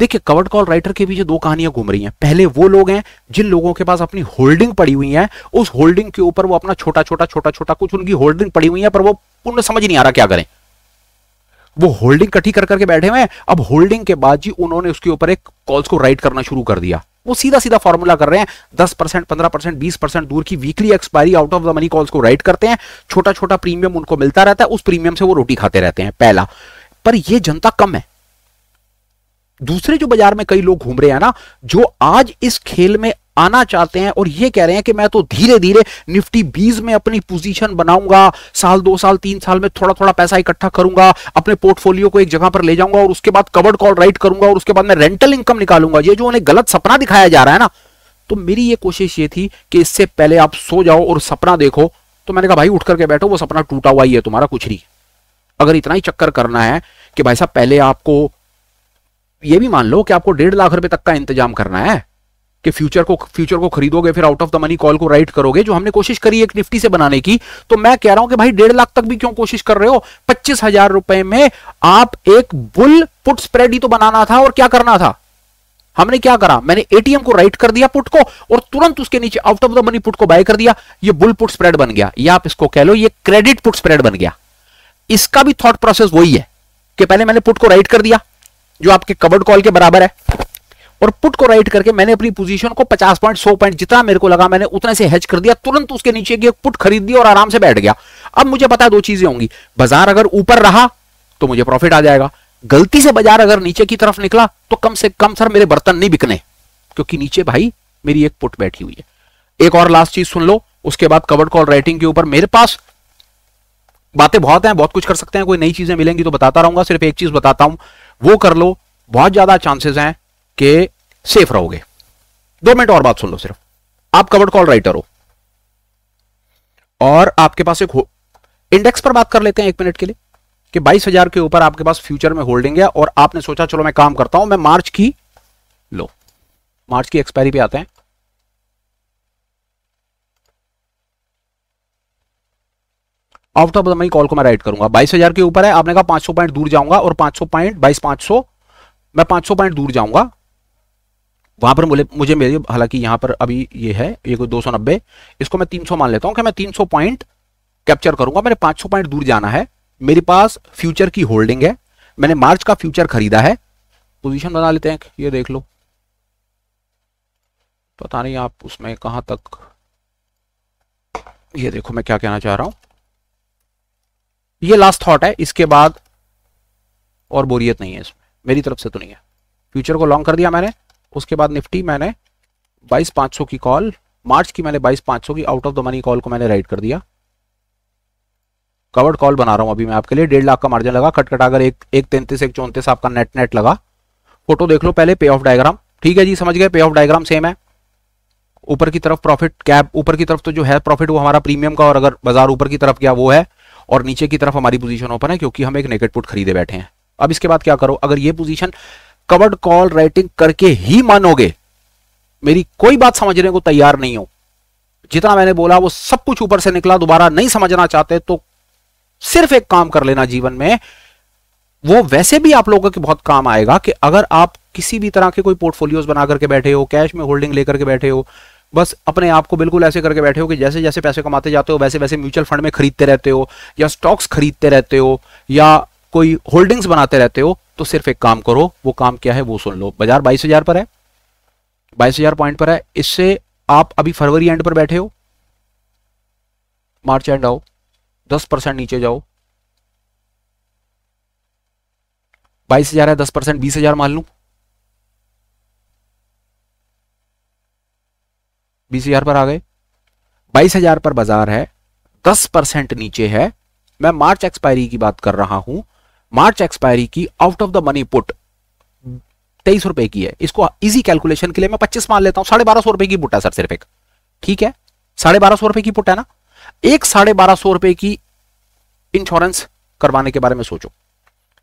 देखिए कवर्ड कॉल राइटर के पीछे दो कहानियां घूम रही हैं पहले वो लोग हैं जिन लोगों के पास अपनी होल्डिंग पड़ी हुई है उस होल्डिंग के ऊपर वो अपना छोटा छोटा छोटा छोटा कुछ उनकी होल्डिंग पड़ी हुई है पर वो पूर्ण समझ नहीं आ रहा क्या करें वो होल्डिंग कटी कर करके बैठे हुए हैं अब होल्डिंग के बाद जी उन्होंने उसके ऊपर एक कॉल्स को राइट करना शुरू कर दिया वो सीधा सीधा फॉर्मूला कर रहे हैं दस परसेंट पंद्रह परसेंट बीस परसेंट दूर की weekly expiry out of the money calls को राइट करते हैं छोटा छोटा प्रीमियम उनको मिलता रहता है उस प्रीमियम से वो रोटी खाते रहते हैं पहला पर यह जनता कम है दूसरे जो बाजार में कई लोग घूम रहे हैं ना जो आज इस खेल में आना चाहते हैं और ये कह रहे हैं कि मैं तो धीरे धीरे निफ्टी बीस में अपनी पोजीशन बनाऊंगा साल दो साल तीन साल में थोड़ा थोड़ा पैसा इकट्ठा करूंगा अपने पोर्टफोलियो को एक जगह पर ले जाऊंगा और उसके बाद कवर्ड कॉल राइट करूंगा और उसके बाद मैं रेंटल इनकम निकालूंगा ये जो उन्हें गलत सपना दिखाया जा रहा है ना तो मेरी ये कोशिश ये थी कि इससे पहले आप सो जाओ और सपना देखो तो मैंने कहा भाई उठ करके बैठो वो सपना टूटा हुआ ही है तुम्हारा कुछ नहीं अगर इतना ही चक्कर करना है कि भाई साहब पहले आपको ये भी मान लो कि आपको डेढ़ लाख रुपए तक का इंतजाम करना है कि फ्यूचर को फ्यूचर को खरीदोगे फिर out of the money call को राइट करोगे जो हमने कोशिश करी एक निफ्टी से बनाने की तो मैं कह रहा हूं कि भाई डेढ़ लाख तक भी क्यों कोशिश कर रहे हो पच्चीस हजार रुपए में आप एक बुल पुट स्प्रेड ही तो बनाना था और क्या करना था हमने क्या करा मैंने एटीएम को राइट कर दिया पुट को और तुरंत उसके नीचे out of the money put को बाय कर दिया ये बुल पुट स्प्रेड बन गया या आप इसको कह लो ये क्रेडिट पुट स्प्रेड बन गया इसका भी थॉट प्रोसेस वही है कि पहले मैंने पुट को राइट कर दिया जो आपके कवर्ड कॉल के बराबर है और पुट को राइट करके मैंने अपनी पोजीशन को 50 पॉइंट 100 पॉइंट जितना मेरे को लगा मैंने उतना से हेज कर दिया तुरंत उसके नीचे की पुट खरीद दिया और आराम से बैठ गया अब मुझे पता दो चीजें होंगी बाजार अगर ऊपर रहा तो मुझे प्रॉफिट आ जाएगा गलती से बाजार अगर नीचे की तरफ निकला तो कम से कम सर मेरे बर्तन नहीं बिकने क्योंकि नीचे भाई मेरी एक पुट बैठी हुई है एक और लास्ट चीज सुन लो उसके बाद कवर्ड कॉल राइटिंग के ऊपर मेरे पास बातें बहुत हैं बहुत कुछ कर सकते हैं कोई नई चीजें मिलेंगी तो बताता रहूंगा सिर्फ एक चीज बताता हूं वो कर लो बहुत ज्यादा चांसेस हैं कि सेफ रहोगे दो मिनट और बात सुन लो सिर्फ आप कवर्ड कॉल राइटर हो और आपके पास एक इंडेक्स पर बात कर लेते हैं एक मिनट के लिए कि बाईस हजार के ऊपर आपके पास फ्यूचर में होल्डिंग है और आपने सोचा चलो मैं काम करता हूं मैं मार्च की लो मार्च की एक्सपायरी पे आते हैं out of the money call को मैं राइट करूंगा बाईस हजार के ऊपर है आपने कहा पांच सौ पॉइंट दूर जाऊंगा और पांच सौ पॉइंट बाईस पांच सौ मैं पांच सौ पॉइंट दूर जाऊंगा वहां पर मुझे मुझे मेरे हालांकि यहां पर अभी ये है ये दो सौ नब्बे इसको मैं तीन सौ मान लेता हूं कि मैं तीन सौ पॉइंट कैप्चर करूंगा मैंने पांच सौ पॉइंट दूर जाना है मेरे पास फ्यूचर की होल्डिंग है मैंने मार्च का फ्यूचर खरीदा है पोजीशन बना लेते हैं ये देख लो पता नहीं आप उसमें कहां तक ये देखो मैं क्या कहना चाह रहा हूं ये लास्ट थॉट है इसके बाद और बोरियत नहीं है इसमें मेरी तरफ से तो नहीं है फ्यूचर को लॉन्ग कर दिया मैंने उसके बाद निफ्टी मैंने बाईस पांच सौ की कॉल मार्च की मैंने बाईस पांच सौ की out of the money call को मैंने राइट कर दिया कवर्ड कॉल बना रहा हूं अभी मैं आपके लिए डेढ़ लाख का मार्जिन लगा कटकटाकर एक एक तैंतीस एक चौंतीस आपका नेट नेट लगा फोटो देख लो पहले पे ऑफ डायग्राम ठीक है जी समझ गए पे ऑफ डायग्राम सेम है ऊपर की तरफ प्रॉफिट कैप ऊपर की तरफ तो जो है प्रॉफिट वो हमारा प्रीमियम का और अगर बाजार ऊपर की तरफ गया वो है और नीचे की तरफ हमारी पोजीशन ओपन है क्योंकि हम एक नेकेट पुट खरीदे बैठे हैं अब इसके बाद क्या करो अगर ये पोजीशन कवर्ड कॉल राइटिंग करके ही मानोगे मेरी कोई बात समझने को तैयार नहीं हो जितना मैंने बोला वो सब कुछ ऊपर से निकला दोबारा नहीं समझना चाहते तो सिर्फ एक काम कर लेना जीवन में वो वैसे भी आप लोगों के बहुत काम आएगा कि अगर आप किसी भी तरह के कोई पोर्टफोलियोज बना करके बैठे हो कैश में होल्डिंग लेकर के बैठे हो बस अपने आप को बिल्कुल ऐसे करके बैठे हो कि जैसे जैसे पैसे कमाते जाते हो वैसे वैसे म्यूचुअल फंड में खरीदते रहते हो या स्टॉक्स खरीदते रहते हो या कोई होल्डिंग्स बनाते रहते हो तो सिर्फ एक काम करो वो काम क्या है वो सुन लो बाजार बाईस हजार पर है बाईस हजार पॉइंट पर है इससे आप अभी फरवरी एंड पर बैठे हो मार्च एंड आओ दस परसेंट नीचे जाओ बाईस हजार है दस परसेंट बीस हजार मान लू बीस हजार पर आ गए बाईस हजार पर बाजार है दस परसेंट नीचे है मैं मार्च एक्सपायरी की बात कर रहा हूं मार्च एक्सपायरी की out of the money put तेईस रुपए की है इसको इजी कैलकुलेशन के लिए मैं पच्चीस मान लेता हूं साढ़े बारह सौ रुपए की पुट है सर सिर्फ एक ठीक है साढ़े बारह सौ रुपए की पुट है ना एक साढ़े बारह सौ रुपए की इंश्योरेंस करवाने के बारे में सोचो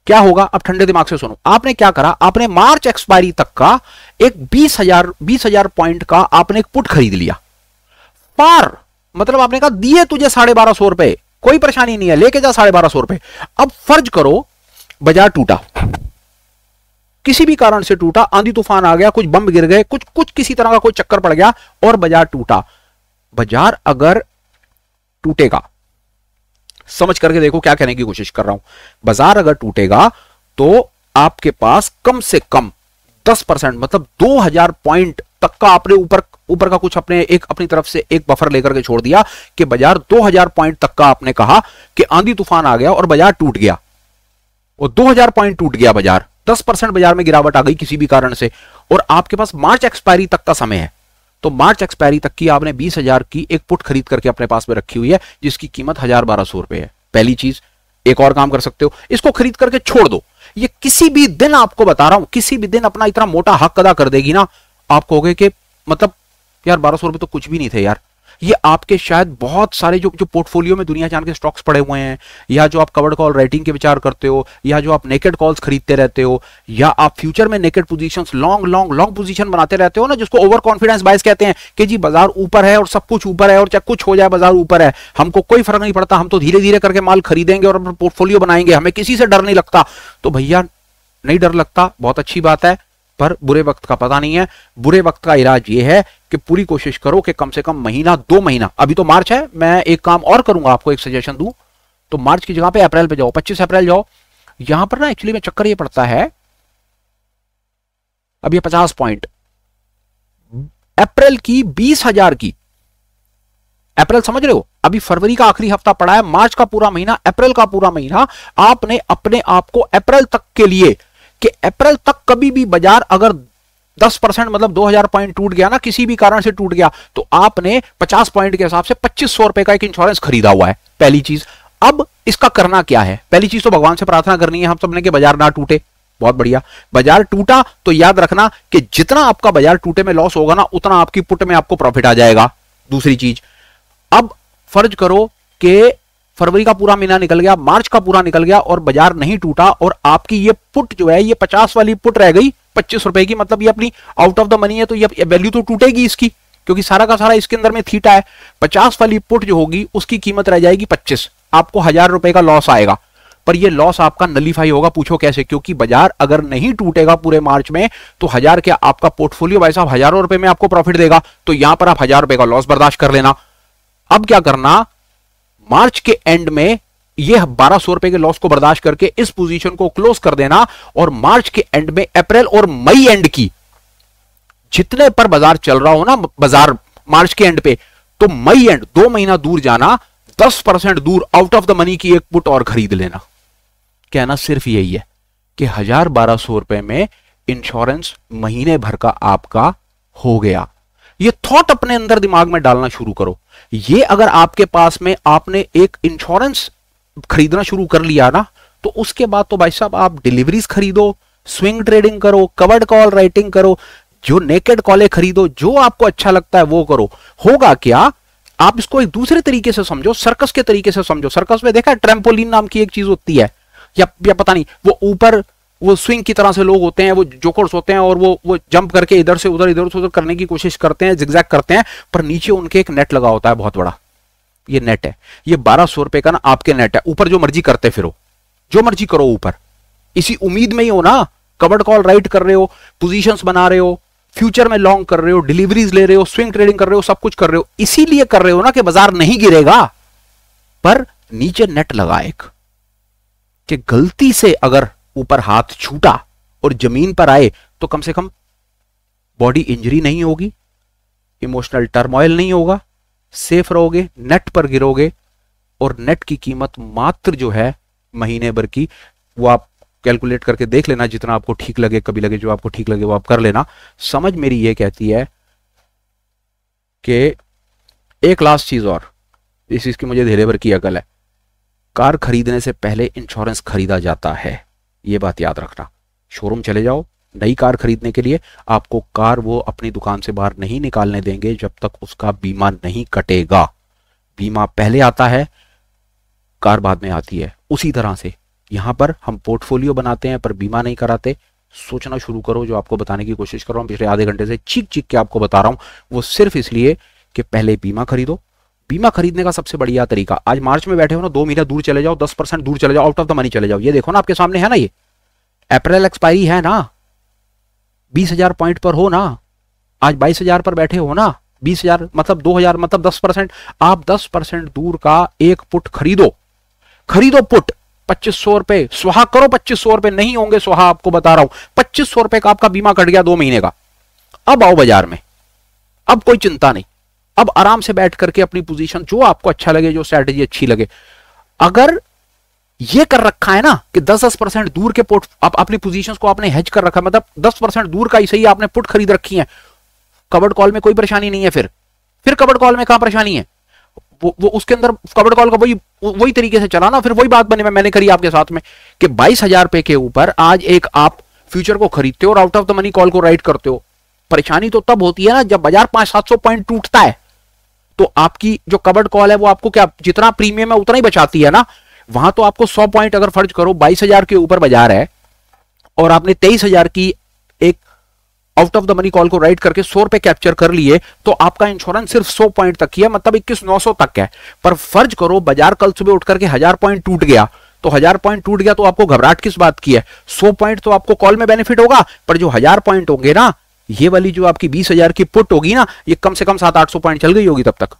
क्या होगा अब ठंडे दिमाग से सुनो आपने क्या करा आपने मार्च एक्सपायरी तक का एक बीस हजार बीस हजार पॉइंट का आपने एक पुट खरीद लिया पार मतलब आपने कहा दिए तुझे साढ़े बारह सौ रुपए कोई परेशानी नहीं है लेके जा साढ़े बारह सौ रुपए अब फर्ज करो बाजार टूटा किसी भी कारण से टूटा आंधी तूफान आ गया कुछ बम गिर गए कुछ कुछ किसी तरह का कोई चक्कर पड़ गया और बाजार टूटा बाजार अगर टूटेगा समझ करके देखो क्या कहने की कोशिश कर रहा हूं बाजार अगर टूटेगा तो आपके पास कम से कम दस परसेंट मतलब दो हजार पॉइंट तक का आपने ऊपर ऊपर का कुछ अपने एक अपनी तरफ से एक बफर लेकर के छोड़ दिया कि बाजार हजार पॉइंट तक का आपने कहा कि आंधी तूफान आ गया और बाजार टूट गया और हजार पॉइंट टूट गया बाजार दस परसेंट बाजार में गिरावट आ गई किसी भी कारण से और आपके पास मार्च एक्सपायरी तक का समय है तो मार्च एक्सपायरी तक की आपने बीस हजार की एक पुट खरीद करके अपने पास में रखी हुई है जिसकी कीमत हजार बारह सौ रुपए है पहली चीज एक और काम कर सकते हो इसको खरीद करके छोड़ दो ये किसी भी दिन आपको बता रहा हूं किसी भी दिन अपना इतना मोटा हक अदा कर देगी ना आप कहोगे कि मतलब यार बारह सौ रुपए तो कुछ भी नहीं थे यार ये आपके शायद बहुत सारे जो जो पोर्टफोलियो में दुनिया जान के स्टॉक्स पड़े हुए हैं या जो आप कवर्ड कॉल राइटिंग के विचार करते हो या जो आप नेकेड कॉल्स खरीदते रहते हो या आप फ्यूचर में naked position long long long position बनाते रहते हो ना जिसको ओवर कॉन्फिडेंस बाइस कहते हैं कि जी बाजार ऊपर है और सब कुछ ऊपर है और चाहे कुछ हो जाए बाजार ऊपर है हमको कोई फर्क नहीं पड़ता हम तो धीरे धीरे करके माल खरीदेंगे और अपना पोर्टफोलियो बनाएंगे हमें किसी से डर नहीं लगता तो भैया नहीं डर लगता बहुत अच्छी बात है पर बुरे वक्त का पता नहीं है बुरे वक्त का इलाज ये है कि पूरी कोशिश करो कि कम से कम महीना दो महीना अभी तो मार्च है मैं एक काम और करूंगा आपको एक सजेशन दू तो मार्च की जगह पे अप्रैल पे जाओ 25 अप्रैल जाओ यहां पर ना एक्चुअली में चक्कर ये पड़ता है अब ये 50 पॉइंट अप्रैल की बीस हजार की अप्रैल समझ रहे हो अभी फरवरी का आखिरी हफ्ता पड़ा है मार्च का पूरा महीना अप्रैल का पूरा महीना आपने अपने आप को अप्रैल तक के लिए कि अप्रैल तक कभी भी बाजार अगर 10 परसेंट मतलब 2000 पॉइंट टूट गया ना किसी भी कारण से टूट गया तो आपने 50 पॉइंट के हिसाब से पच्चीस सौ रुपए का एक इंश्योरेंस खरीदा हुआ है पहली चीज अब इसका करना क्या है पहली चीज तो भगवान से प्रार्थना करनी है हम सबने कि बाजार ना टूटे बहुत बढ़िया बाजार टूटा तो याद रखना कि जितना आपका बाजार टूटे में लॉस होगा ना उतना आपकी पुट में आपको प्रॉफिट आ जाएगा दूसरी चीज अब फर्ज करो कि फरवरी का पूरा महीना निकल गया मार्च का पूरा निकल गया और बाजार नहीं टूटा और आपकी ये पुट जो है ये पचास वाली पुट रह गई पच्चीस रुपए की मतलब ये अपनी आउट ऑफ द मनी है तो ये वैल्यू तो टूटेगी इसकी क्योंकि सारा का सारा इसके अंदर में थीटा है पचास वाली पुट जो होगी उसकी कीमत रह जाएगी पच्चीस आपको हजार रुपए का लॉस आएगा पर ये लॉस आपका नलीफाई होगा पूछो कैसे क्योंकि बाजार अगर नहीं टूटेगा पूरे मार्च में तो हजार के आपका पोर्टफोलियो भाई साहब हजारों रुपए में आपको प्रॉफिट देगा तो यहां पर आप हजार रुपए का लॉस बर्दाश्त कर लेना अब क्या करना मार्च के एंड में यह बारह सौ रुपए के लॉस को बर्दाश्त करके इस पोजीशन को क्लोज कर देना और मार्च के एंड में अप्रैल और मई एंड की जितने पर बाजार चल रहा हो ना बाजार मार्च के एंड पे तो मई एंड दो महीना दूर जाना दस परसेंट दूर आउट ऑफ द मनी की एक पुट और खरीद लेना कहना सिर्फ यही है कि हजार बारह सौ रुपए में इंश्योरेंस महीने भर का आपका हो गया ये थॉट अपने अंदर दिमाग में डालना शुरू करो ये अगर आपके पास में आपने एक इंश्योरेंस खरीदना शुरू कर लिया ना तो उसके बाद तो भाई साहब आप डिलीवरीज खरीदो स्विंग ट्रेडिंग करो कवर्ड कॉल राइटिंग करो जो नेकेड कॉले खरीदो जो आपको अच्छा लगता है वो करो होगा क्या आप इसको एक दूसरे तरीके से समझो सर्कस के तरीके से समझो सर्कस में देखा ट्रेम्पोलिन नाम की एक चीज होती है या, या पता नहीं वो ऊपर वो स्विंग की तरह से लोग होते हैं वो जोकर्स होते हैं और वो वो जंप करके इधर से उधर इधर से उधर करने की कोशिश करते हैं जिग्जैक करते हैं पर नीचे उनके एक नेट लगा होता है बहुत बड़ा ये नेट है ये बारह सौ रुपए का ना आपके नेट है ऊपर जो मर्जी करते फिरो जो मर्जी करो ऊपर इसी उम्मीद में ही हो ना कवर्ड कॉल राइट कर रहे हो पोजिशन बना रहे हो फ्यूचर में लॉन्ग कर रहे हो डिलीवरीज ले रहे हो स्विंग ट्रेडिंग कर रहे हो सब कुछ कर रहे हो इसीलिए कर रहे हो ना कि बाजार नहीं गिरेगा पर नीचे नेट लगा एक कि गलती से अगर ऊपर हाथ छूटा और जमीन पर आए तो कम से कम बॉडी इंजरी नहीं होगी इमोशनल टर्मोइल नहीं होगा सेफ रहोगे नेट पर गिरोगे और नेट की कीमत मात्र जो है महीने भर की वो आप कैलकुलेट करके देख लेना जितना आपको ठीक लगे कभी लगे जो आपको ठीक लगे वो आप कर लेना समझ मेरी ये कहती है कि एक लास्ट चीज और इस चीज की मुझे धीरे भर की अकल है कार खरीदने से पहले इंश्योरेंस खरीदा जाता है ये बात याद रखना शोरूम चले जाओ नई कार खरीदने के लिए आपको कार वो अपनी दुकान से बाहर नहीं निकालने देंगे जब तक उसका बीमा नहीं कटेगा बीमा पहले आता है कार बाद में आती है उसी तरह से यहां पर हम पोर्टफोलियो बनाते हैं पर बीमा नहीं कराते सोचना शुरू करो जो आपको बताने की कोशिश कर रहा हूं पिछले आधे घंटे से चीख चीख के आपको बता रहा हूं वो सिर्फ इसलिए कि पहले बीमा खरीदो बीमा खरीदने का सबसे बढ़िया तरीका आज मार्च में बैठे हो ना दो महीना दूर चले जाओ दस परसेंट दूर चले जाओ आउट ऑफ द मनी चले जाओ ये देखो ना आपके सामने है ना ये अप्रैल एक्सपायरी है ना बीस हजार पॉइंट पर हो ना आज बाईस हजार पर बैठे हो ना बीस हजार मतलब दो हजार मतलब दस परसेंट आप दस परसेंट दूर का एक पुट खरीदो खरीदो पुट पच्चीस सौ रुपए सुहा करो पच्चीस सौ रुपए नहीं होंगे सुहा आपको बता रहा हूं पच्चीस सौ रुपए का आपका बीमा कट गया दो महीने का अब आओ बाजार में अब कोई चिंता नहीं अब आराम से बैठ करके अपनी पोजीशन जो आपको अच्छा लगे जो स्ट्रेटेजी अच्छी लगे अगर ये कर रखा है ना कि 10-10 परसेंट दूर के पोर्ट आप अपनी पोजीशन को आपने हेज कर रखा मतलब 10 परसेंट दूर का ही सही आपने पुट खरीद रखी है कवर्ड कॉल में कोई परेशानी नहीं है फिर फिर कवर्ड कॉल में कहा परेशानी है वो वो उसके अंदर कवर्ड कॉल का वही वही तरीके से चला ना फिर वही बात बने मैंने करी आपके साथ में कि बाईस हजार रुपए के ऊपर आज एक आप फ्यूचर को खरीदते हो और out of the money call को राइट करते हो परेशानी तो तब होती है ना जब बाजार पांच सात सौ पॉइंट टूटता है तो आपकी जो कवर्ड कॉल है वो आपको क्या जितना प्रीमियम है उतना ही बचाती है ना वहां तो आपको सौ पॉइंट अगर फर्ज करो बाईस के ऊपर बाजार है और आपने तेईस की एक out of the money call को राइट करके सौ रुपए कैप्चर कर लिए तो आपका इंश्योरेंस सिर्फ सौ पॉइंट तक ही है मतलब इक्कीस नौ सौ तक है पर फर्ज करो बाजार कल सुबह उठ करके हजार पॉइंट टूट गया तो हजार पॉइंट टूट गया तो आपको घबराहट किस बात की है सौ पॉइंट तो आपको कॉल में बेनिफिट होगा पर जो हजार पॉइंट होंगे ना ये वाली जो आपकी बीस हजार की पुट होगी ना ये कम से कम सात आठ सौ पॉइंट चल गई होगी तब तक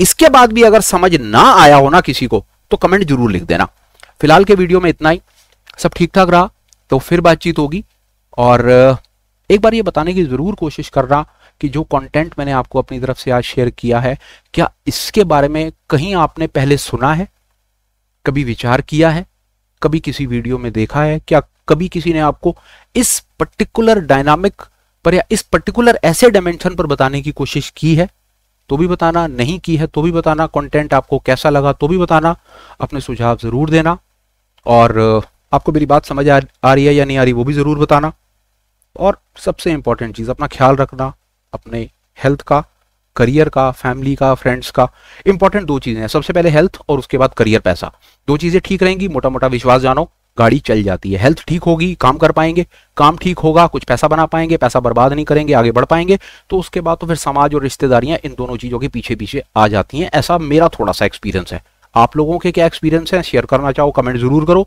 इसके बाद भी अगर समझ ना आया हो ना किसी को तो कमेंट जरूर लिख देना फिलहाल के वीडियो में इतना ही सब ठीक ठाक रहा तो फिर बातचीत होगी और एक बार ये बताने की ज़रूर कोशिश कर रहा कि जो कंटेंट मैंने आपको अपनी तरफ से आज शेयर किया है क्या इसके बारे में कहीं आपने पहले सुना है कभी विचार किया है कभी किसी वीडियो में देखा है क्या कभी किसी ने आपको इस पर्टिकुलर डायनामिक पर या इस पर्टिकुलर ऐसे डायमेंशन पर बताने की कोशिश की है तो भी बताना नहीं की है तो भी बताना कंटेंट आपको कैसा लगा तो भी बताना अपने सुझाव ज़रूर देना और आपको मेरी बात समझ आ, आ रही है या नहीं आ रही वो भी ज़रूर बताना और सबसे इंपॉर्टेंट चीज़ अपना ख्याल रखना अपने हेल्थ का करियर का फैमिली का फ्रेंड्स का इंपॉर्टेंट दो चीजें हैं सबसे पहले हेल्थ और उसके बाद करियर पैसा दो चीजें ठीक रहेंगी मोटा मोटा विश्वास जानो गाड़ी चल जाती है हेल्थ ठीक होगी काम कर पाएंगे काम ठीक होगा कुछ पैसा बना पाएंगे पैसा बर्बाद नहीं करेंगे आगे बढ़ पाएंगे तो उसके बाद तो फिर समाज और रिश्तेदारियां इन दोनों चीजों के पीछे पीछे आ जाती हैं ऐसा मेरा थोड़ा सा एक्सपीरियंस है आप लोगों के क्या एक्सपीरियंस है शेयर करना चाहो कमेंट जरूर करो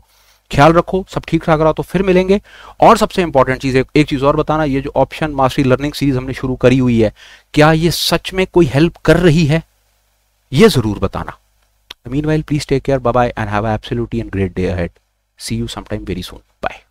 ख्याल रखो सब ठीक ठाक रहा तो फिर मिलेंगे और सबसे इंपॉर्टेंट चीज़ है एक चीज़ और बताना ये जो ऑप्शन मास्टरी लर्निंग सीरीज हमने शुरू करी हुई है क्या ये सच में कोई हेल्प कर रही है ये ज़रूर बताना meanwhile please take care bye and have absolutely and great day ahead see you sometime very soon bye